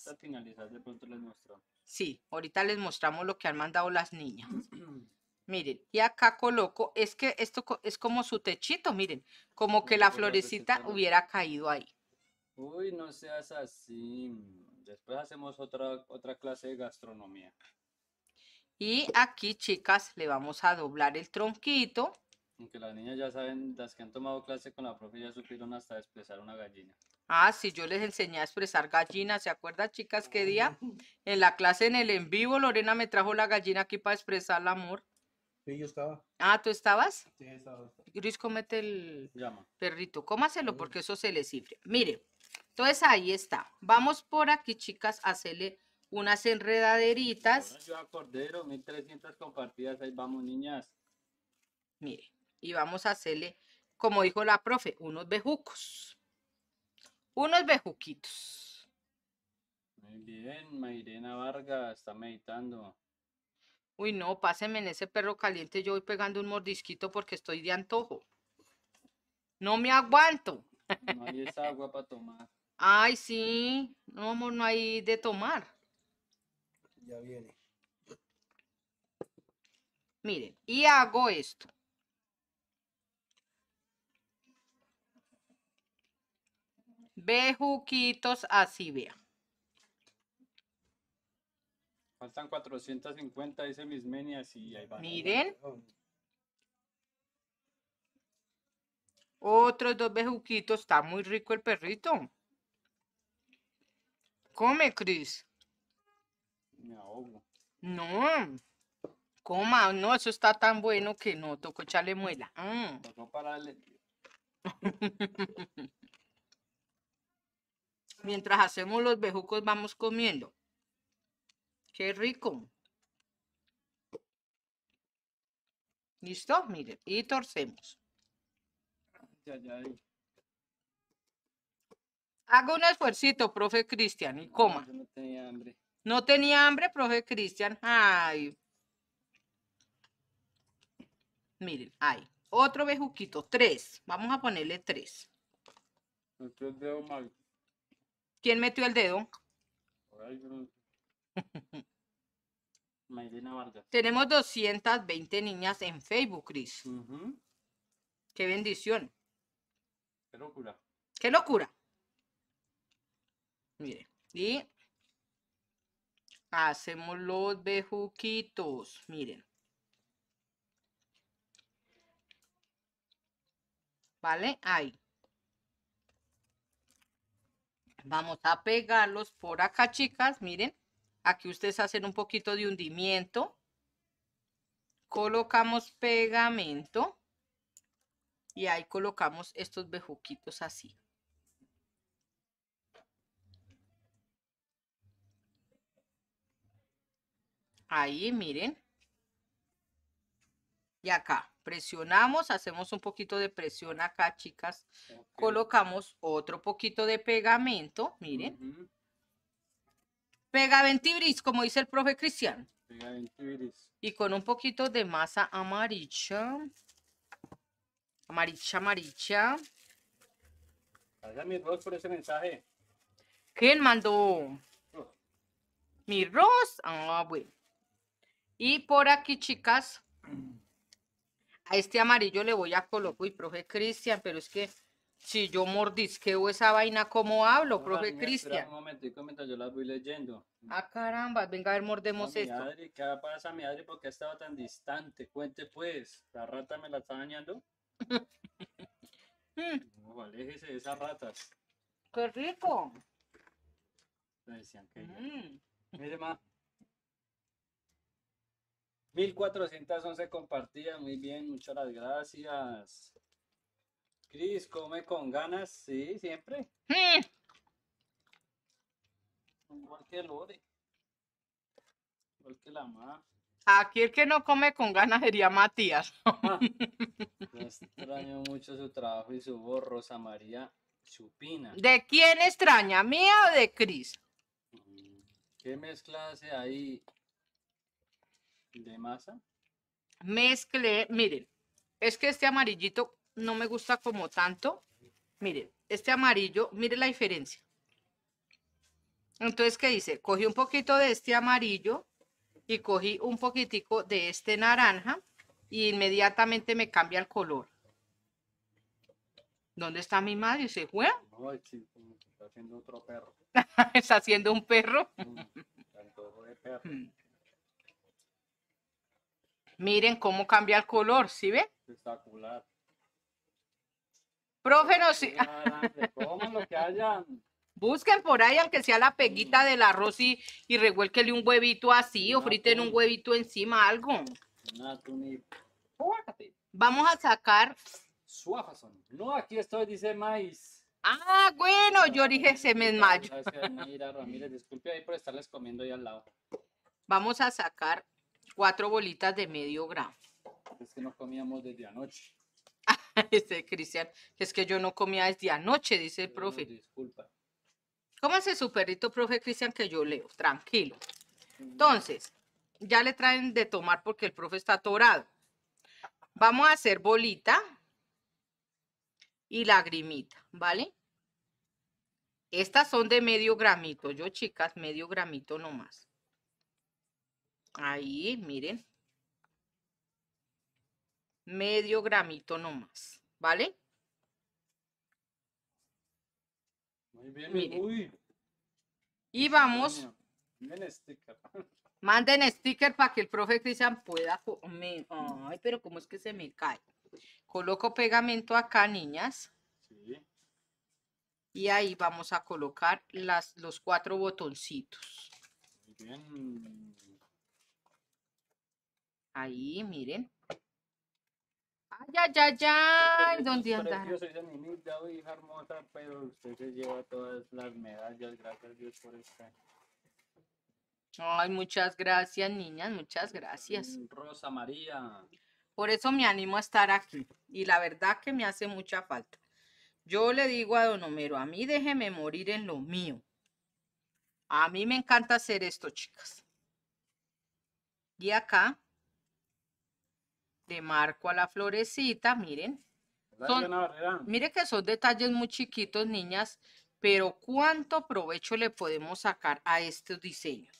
Speaker 2: Para finalizar, de pronto les mostramos.
Speaker 1: Sí, ahorita les mostramos lo que han mandado las niñas. miren, y acá coloco, es que esto es como su techito, miren, como que la este florecita hubiera caído ahí.
Speaker 2: Uy, no seas así. Después hacemos otra, otra clase de gastronomía. Y aquí, chicas, le vamos a doblar el tronquito. Aunque las niñas ya saben, las que han tomado clase con la profe ya supieron hasta expresar una gallina.
Speaker 1: Ah, sí, yo les enseñé a expresar gallina. ¿Se acuerdan, chicas, qué día? En la clase, en el en vivo, Lorena me trajo la gallina aquí para expresar el amor. Sí, yo estaba. Ah, ¿tú estabas? Sí, estaba. Gris, comete el Llama. perrito. Cómaselo mm. porque eso se le cifre. Mire, entonces ahí está. Vamos por aquí, chicas, a hacerle unas enredaderitas.
Speaker 2: yo acordero, 1300 compartidas, ahí vamos niñas. Mire,
Speaker 1: y vamos a hacerle, como dijo la profe, unos bejucos. Unos bejuquitos.
Speaker 2: Muy bien, Mairena Vargas está meditando.
Speaker 1: Uy, no, pásenme en ese perro caliente, yo voy pegando un mordisquito porque estoy de antojo. No me aguanto.
Speaker 2: No hay esa agua para tomar.
Speaker 1: Ay, sí. No, amor, no hay de tomar. Ya viene. Miren, y hago esto. bejuquitos, así vea.
Speaker 2: Faltan 450, dice mis menias y ahí van. Miren.
Speaker 1: Otros dos bejuquitos, está muy rico el perrito. Come, Cris. Me ahogo. No. Coma, no, eso está tan bueno que no, toco echarle muela. Mm. Mientras hacemos los bejucos, vamos comiendo. Qué rico. ¿Listo? Miren, y torcemos. Hago un esfuercito, profe Cristian, y coma.
Speaker 2: no tenía hambre.
Speaker 1: ¿No tenía hambre, profe Cristian? Ay. Miren, hay otro bejuquito, tres. Vamos a ponerle tres.
Speaker 2: Metió el dedo mal.
Speaker 1: ¿Quién metió el dedo?
Speaker 2: Ay,
Speaker 1: Tenemos 220 niñas en Facebook, Cris. Qué bendición. Qué locura. Qué locura. Miren, y Hacemos los bejuquitos. Miren. ¿Vale? Ahí. Vamos a pegarlos por acá, chicas. Miren. Aquí ustedes hacen un poquito de hundimiento. Colocamos pegamento. Y ahí colocamos estos bejuquitos así. Ahí, miren. Y acá, presionamos, hacemos un poquito de presión acá, chicas. Colocamos otro poquito de pegamento, miren. Pega ventibris, como dice el profe Cristian. Y con un poquito de masa amarilla. Amarilla, amarilla.
Speaker 2: mi Ros, por ese mensaje.
Speaker 1: ¿Quién mandó? Mi Ros. Ah, bueno. Y por aquí, chicas, a este amarillo le voy a colocar, uy, profe Cristian, pero es que si yo mordisqueo esa vaina, ¿cómo hablo, profe Cristian?
Speaker 2: Un mientras yo la voy leyendo.
Speaker 1: Ah, caramba, venga a ver, mordemos esto.
Speaker 2: Mi ¿qué pasa, mi Adri? ¿Por qué estaba tan distante? Cuente pues, la rata me la está dañando. Mm. no, aléjese de esas ratas. ¡Qué rico! Me mm. Mire, ma. 1411 compartidas, muy bien, muchas gracias. Cris, come con ganas, sí, siempre. Sí. Hmm. Igual que Lore. Igual que la
Speaker 1: Aquí el que no come con ganas sería Matías. Me ah.
Speaker 2: extraño mucho su trabajo y su voz, Rosa María Chupina. ¿De
Speaker 1: quién extraña? ¿Mía o de Cris?
Speaker 2: Mm, ¿Qué mezcla hace ahí? de masa.
Speaker 1: Mezclé, miren, es que este amarillito no me gusta como tanto. Miren, este amarillo, miren la diferencia. Entonces, ¿qué dice? Cogí un poquito de este amarillo y cogí un poquitico de este naranja y inmediatamente me cambia el color. ¿Dónde está mi madre? ¿Se fue?
Speaker 2: No, está haciendo otro perro.
Speaker 1: ¿Está haciendo un perro? Mm,
Speaker 2: perro. Mm.
Speaker 1: Miren cómo cambia el color, ¿sí ve?
Speaker 2: Espectacular.
Speaker 1: Profe, no sé. lo que hayan. Busquen por ahí, aunque sea la peguita de del arroz y, y un huevito así o friten un huevito encima, algo. Una Vamos a sacar.
Speaker 2: Suafazón. No, aquí estoy, dice maíz.
Speaker 1: Ah, bueno, yo ah, dije se me esmayó.
Speaker 2: Mira, Ramírez, disculpe ahí por estarles comiendo ahí al lado.
Speaker 1: Vamos a sacar Cuatro bolitas de medio gramo.
Speaker 2: Es que no comíamos desde anoche.
Speaker 1: este Cristian, es que yo no comía desde anoche, dice el eh, profe. Disculpa. Cómase su perrito, profe Cristian, que yo leo, tranquilo. Entonces, ya le traen de tomar porque el profe está atorado. Vamos a hacer bolita y lagrimita, ¿vale? Estas son de medio gramito, yo chicas, medio gramito nomás. Ahí, miren. Medio gramito nomás, ¿vale?
Speaker 2: Muy bien, Uy.
Speaker 1: Y este vamos. Manden sticker. Manden sticker para que el profe Cristian pueda comer. Ay, pero ¿cómo es que se me cae? Coloco pegamento acá, niñas. Sí. Y ahí vamos a colocar las, los cuatro botoncitos.
Speaker 2: Muy bien. Ahí, miren.
Speaker 1: Ay, ay, ay, ay, ¿dónde Yo
Speaker 2: soy hoy hermosa, pero usted se lleva todas las medallas, gracias Dios por estar.
Speaker 1: Ay, muchas gracias, niñas, muchas gracias. Mm,
Speaker 2: Rosa María.
Speaker 1: Por eso me animo a estar aquí y la verdad que me hace mucha falta. Yo le digo a don Homero, a mí déjeme morir en lo mío. A mí me encanta hacer esto, chicas. Y acá de marco a la florecita, miren. mire que son detalles muy chiquitos, niñas, pero cuánto provecho le podemos sacar a estos diseños.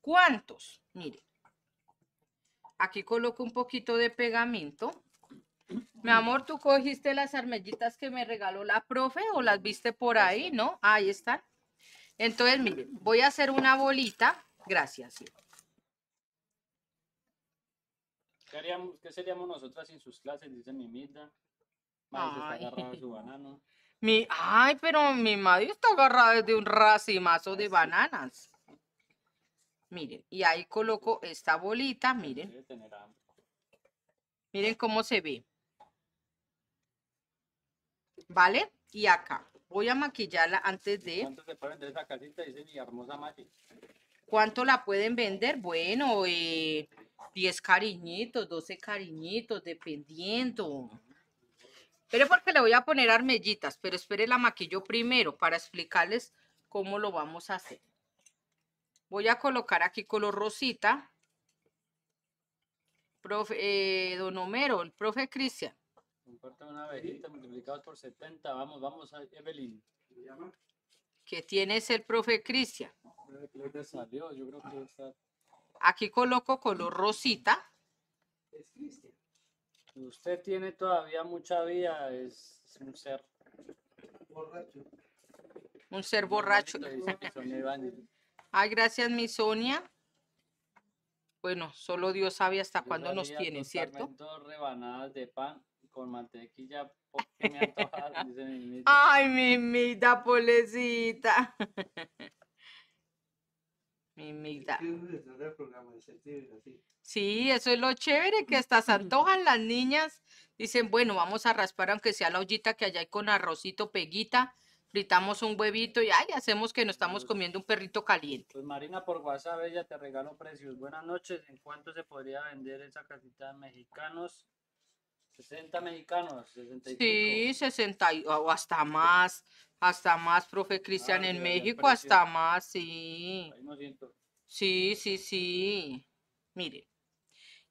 Speaker 1: ¿Cuántos? Miren. Aquí coloco un poquito de pegamento. Mi amor, ¿tú cogiste las armellitas que me regaló la profe o las viste por ahí, no? Ahí están. Entonces, miren, voy a hacer una bolita. Gracias.
Speaker 2: ¿Qué, seríamos nosotras sin sus clases? Dice mi Milda. está su
Speaker 1: ay, pero mi madre está agarrada de un racimazo de bananas. Miren, y ahí coloco esta bolita, miren. Miren cómo se ve. ¿Vale? Y acá. Voy a maquillarla antes de... ¿Cuánto ¿Cuánto la pueden vender? Bueno, eh, 10 cariñitos, 12 cariñitos, dependiendo. Pero porque le voy a poner armellitas, pero espere la maquillo primero para explicarles cómo lo vamos a hacer. Voy a colocar aquí color rosita. Profe, eh, don Homero, el profe Cristian.
Speaker 2: Comparte una abejita multiplicados por 70. Vamos, vamos a Evelyn.
Speaker 1: ¿Qué tienes el profe Cristian?
Speaker 2: Creo que yo creo que está
Speaker 1: Aquí coloco color rosita.
Speaker 2: Es Cristian. Usted tiene todavía mucha vida, es, un ser borracho.
Speaker 1: Un ser borracho. Ay, gracias, mi Sonia. Bueno, solo Dios sabe hasta cuándo nos tiene, ¿cierto?
Speaker 2: Dos rebanadas de pan con mantequilla porque me mi Ay, mi
Speaker 1: mita,
Speaker 2: polecita.
Speaker 1: Sí, eso es lo chévere, que hasta se antojan las niñas. Dicen, bueno, vamos a raspar aunque sea la ollita que allá hay con arrocito, peguita, fritamos un huevito y ay, hacemos que nos pues estamos comiendo un perrito caliente.
Speaker 2: Pues Marina, por WhatsApp ella te regalo precios. Buenas noches, ¿en cuánto se podría vender esa casita de mexicanos? 60 mexicanos, 65. Sí,
Speaker 1: 60 o hasta más, hasta más, profe Cristian, ah, en México hasta más, sí.
Speaker 2: Ahí siento.
Speaker 1: Sí, sí, sí. Mire.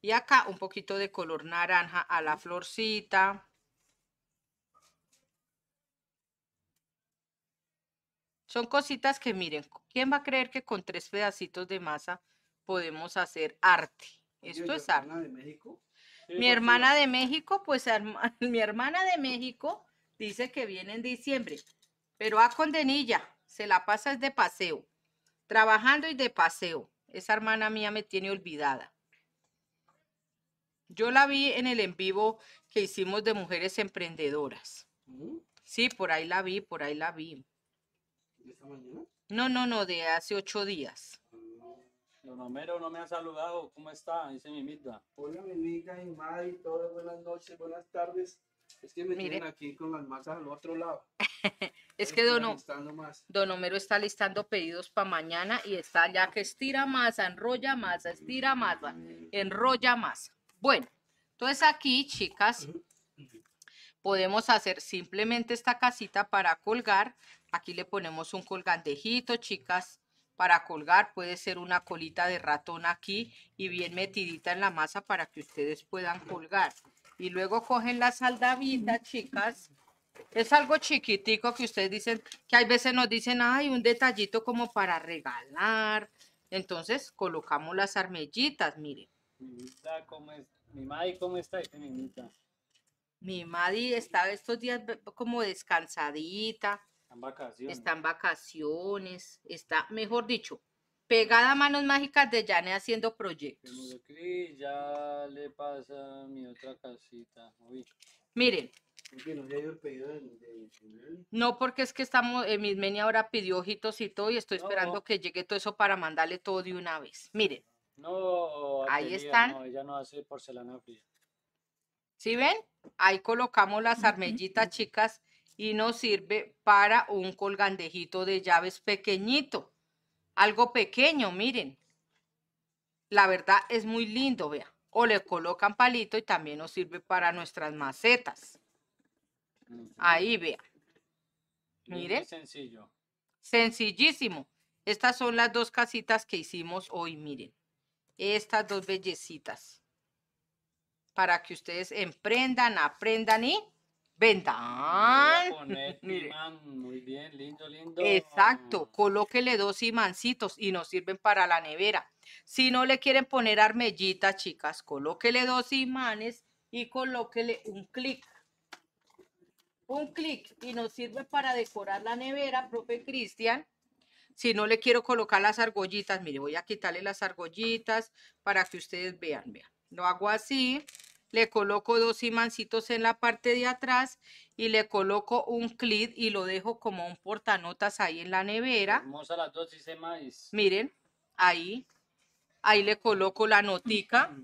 Speaker 1: Y acá un poquito de color naranja a la florcita. Son cositas que miren, ¿quién va a creer que con tres pedacitos de masa podemos hacer arte? Esto es arte. De México? mi hermana de México, pues mi hermana de México dice que viene en diciembre, pero a Condenilla se la pasa es de paseo, trabajando y de paseo. Esa hermana mía me tiene olvidada. Yo la vi en el en vivo que hicimos de mujeres emprendedoras. ¿Mm? Sí, por ahí la vi, por ahí la vi.
Speaker 2: ¿De esta mañana?
Speaker 1: No, no, no, de hace ocho días.
Speaker 2: Don Homero no me ha saludado, ¿cómo está? Dice mi Mimita. Hola mi Mimita y madre, todas buenas noches, buenas tardes. Es que me tienen aquí con las masas al otro lado. es que don,
Speaker 1: don, Homero está listando pedidos para mañana y está ya que estira masa, enrolla masa, estira masa, enrolla masa. Bueno, entonces aquí, chicas, podemos hacer simplemente esta casita para colgar. Aquí le ponemos un colgandejito, chicas para colgar. Puede ser una colita de ratón aquí y bien metidita en la masa para que ustedes puedan colgar. Y luego cogen la saldavita, chicas. Es algo chiquitico que ustedes dicen, que hay veces nos dicen, hay un detallito como para regalar. Entonces colocamos las armellitas, miren.
Speaker 2: Mi madre, ¿cómo está?
Speaker 1: Mi madi Mi está estos días como descansadita. Están vacaciones. vacaciones, está, mejor dicho, pegada a manos mágicas de Yane haciendo
Speaker 2: proyectos. ya le pasa mi otra casita.
Speaker 1: Miren. No, porque es que estamos, Mi eh, mis ahora pidió ojitos y todo, y estoy esperando que llegue todo eso para mandarle todo de una vez. Miren.
Speaker 2: No, ahí están. No, ella no hace porcelana fría.
Speaker 1: ¿Sí ven? Ahí colocamos las armellitas, chicas, y nos sirve para un colgandejito de llaves pequeñito. Algo pequeño, miren. La verdad es muy lindo, vea. O le colocan palito y también nos sirve para nuestras macetas. Ahí, vea. Miren.
Speaker 2: Sencillo.
Speaker 1: Sencillísimo. Estas son las dos casitas que hicimos hoy, miren. Estas dos bellecitas. Para que ustedes emprendan,
Speaker 2: aprendan
Speaker 1: y Vendan.
Speaker 2: Poner este imán. Muy bien, lindo, lindo. Exacto,
Speaker 1: colóquele dos imancitos y nos sirven para la nevera. Si no le quieren poner armellita, chicas, colóquele dos imanes y colóquele un clic. Un clic y nos sirve para decorar la nevera, profe Cristian. Si no le quiero colocar las argollitas, mire, voy a quitarle las argollitas para que ustedes vean, vean. Lo hago así le coloco dos imancitos en la parte de atrás y le coloco un clip y lo dejo como un portanotas ahí en la nevera.
Speaker 2: Hermosa las dos maíz.
Speaker 1: Miren, ahí, ahí le coloco la notica,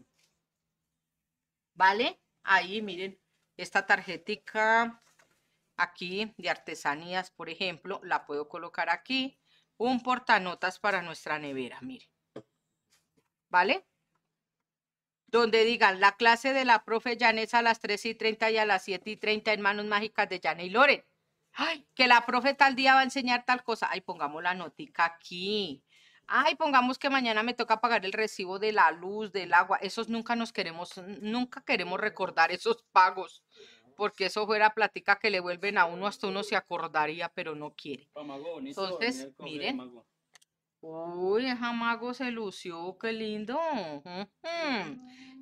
Speaker 1: ¿vale? Ahí, miren, esta tarjetica aquí de artesanías, por ejemplo, la puedo colocar aquí. Un portanotas para nuestra nevera, miren. ¿Vale? donde digan la clase de la profe Janés a las 3 y 30 y a las 7 y 30 en Manos Mágicas de Jane y Loren. Ay, que la profe tal día va a enseñar tal cosa. Ay, pongamos la notica aquí. Ay, pongamos que mañana me toca pagar el recibo de la luz, del agua. Esos nunca nos queremos, nunca queremos recordar esos pagos, porque eso fuera plática que le vuelven a uno, hasta uno se acordaría, pero no quiere. Entonces, miren. Uy, Jamago se lució, qué lindo.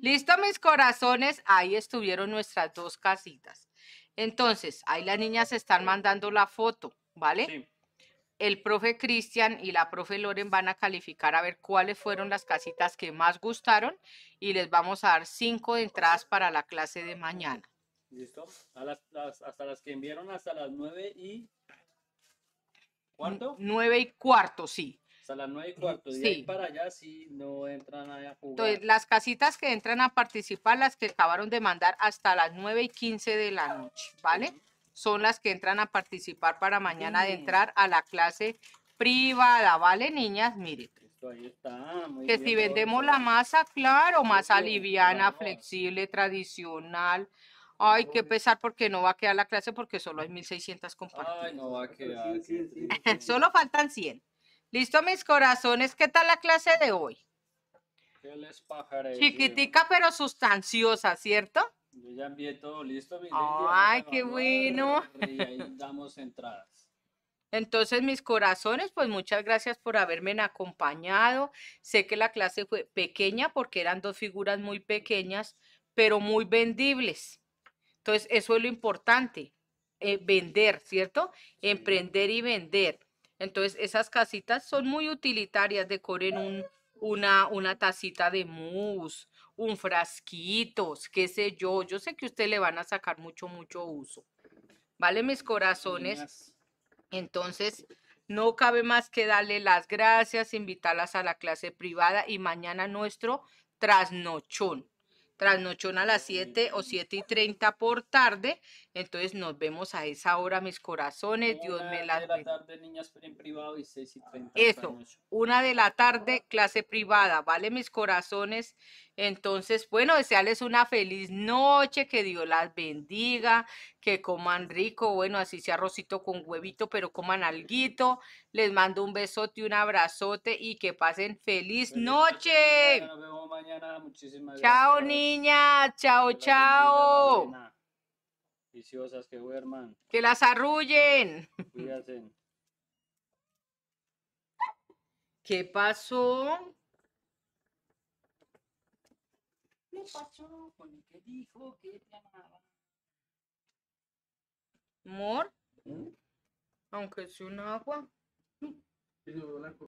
Speaker 1: Listo, mis corazones, ahí estuvieron nuestras dos casitas. Entonces, ahí las niñas están mandando la foto, ¿vale? Sí. El profe Cristian y la profe Loren van a calificar a ver cuáles fueron las casitas que más gustaron y les vamos a dar cinco entradas para la clase de mañana.
Speaker 2: ¿Listo? hasta las que enviaron hasta las nueve y... ¿Cuánto? Nueve y cuarto, sí. Hasta las nueve y cuarto. para allá sí no entran
Speaker 1: a jugar. Entonces, las casitas que entran a participar, las que acabaron de mandar hasta las nueve y 15 de la noche, ¿vale? Son las que entran a participar para mañana de entrar a la clase privada, ¿vale, niñas? Miren.
Speaker 2: que si vendemos la
Speaker 1: masa, claro, masa liviana, flexible, tradicional. Ay, qué pesar porque no va a quedar la clase porque solo hay 1600 compartidos Ay,
Speaker 2: no va a quedar.
Speaker 1: solo faltan 100. Listo, mis corazones, ¿qué tal la clase de hoy?
Speaker 2: Chiquitica
Speaker 1: pero sustanciosa, ¿cierto?
Speaker 2: Yo ya envié todo listo, mi Ay, qué bueno. Y ahí damos entradas.
Speaker 1: Entonces, mis corazones, pues muchas gracias por haberme acompañado. Sé que la clase fue pequeña porque eran dos figuras muy pequeñas, pero muy vendibles. Entonces, eso es lo importante, eh, vender, ¿cierto? Emprender y vender. Entonces, esas casitas son muy utilitarias. Decoren un, una, una tacita de mousse, un frasquito, qué sé yo. Yo sé que usted le van a sacar mucho, mucho uso. ¿Vale, mis corazones? Entonces, no cabe más que darle las gracias, invitarlas a la clase privada y mañana nuestro trasnochón. Trasnochón a las 7 o 7 y 30 por tarde entonces nos vemos a esa hora, mis corazones. Dios me las de
Speaker 2: la tarde, niñas en privado y seis y treinta. Eso,
Speaker 1: una de la tarde, clase privada, ¿vale? Mis corazones. Entonces, bueno, desearles una feliz noche, que Dios las bendiga, que coman rico, bueno, así sea arrocito con huevito, pero coman alguito. Les mando un besote, un abrazote y que pasen feliz, noche. Nos
Speaker 2: vemos mañana, muchísimas gracias. Chao, niña, chao, chao que duerman. Que las arrullen. Cuídense.
Speaker 1: ¿Qué pasó?
Speaker 2: ¿Qué pasó con el que dijo que te amaba?
Speaker 1: Amor, ¿Mm? aunque es un agua.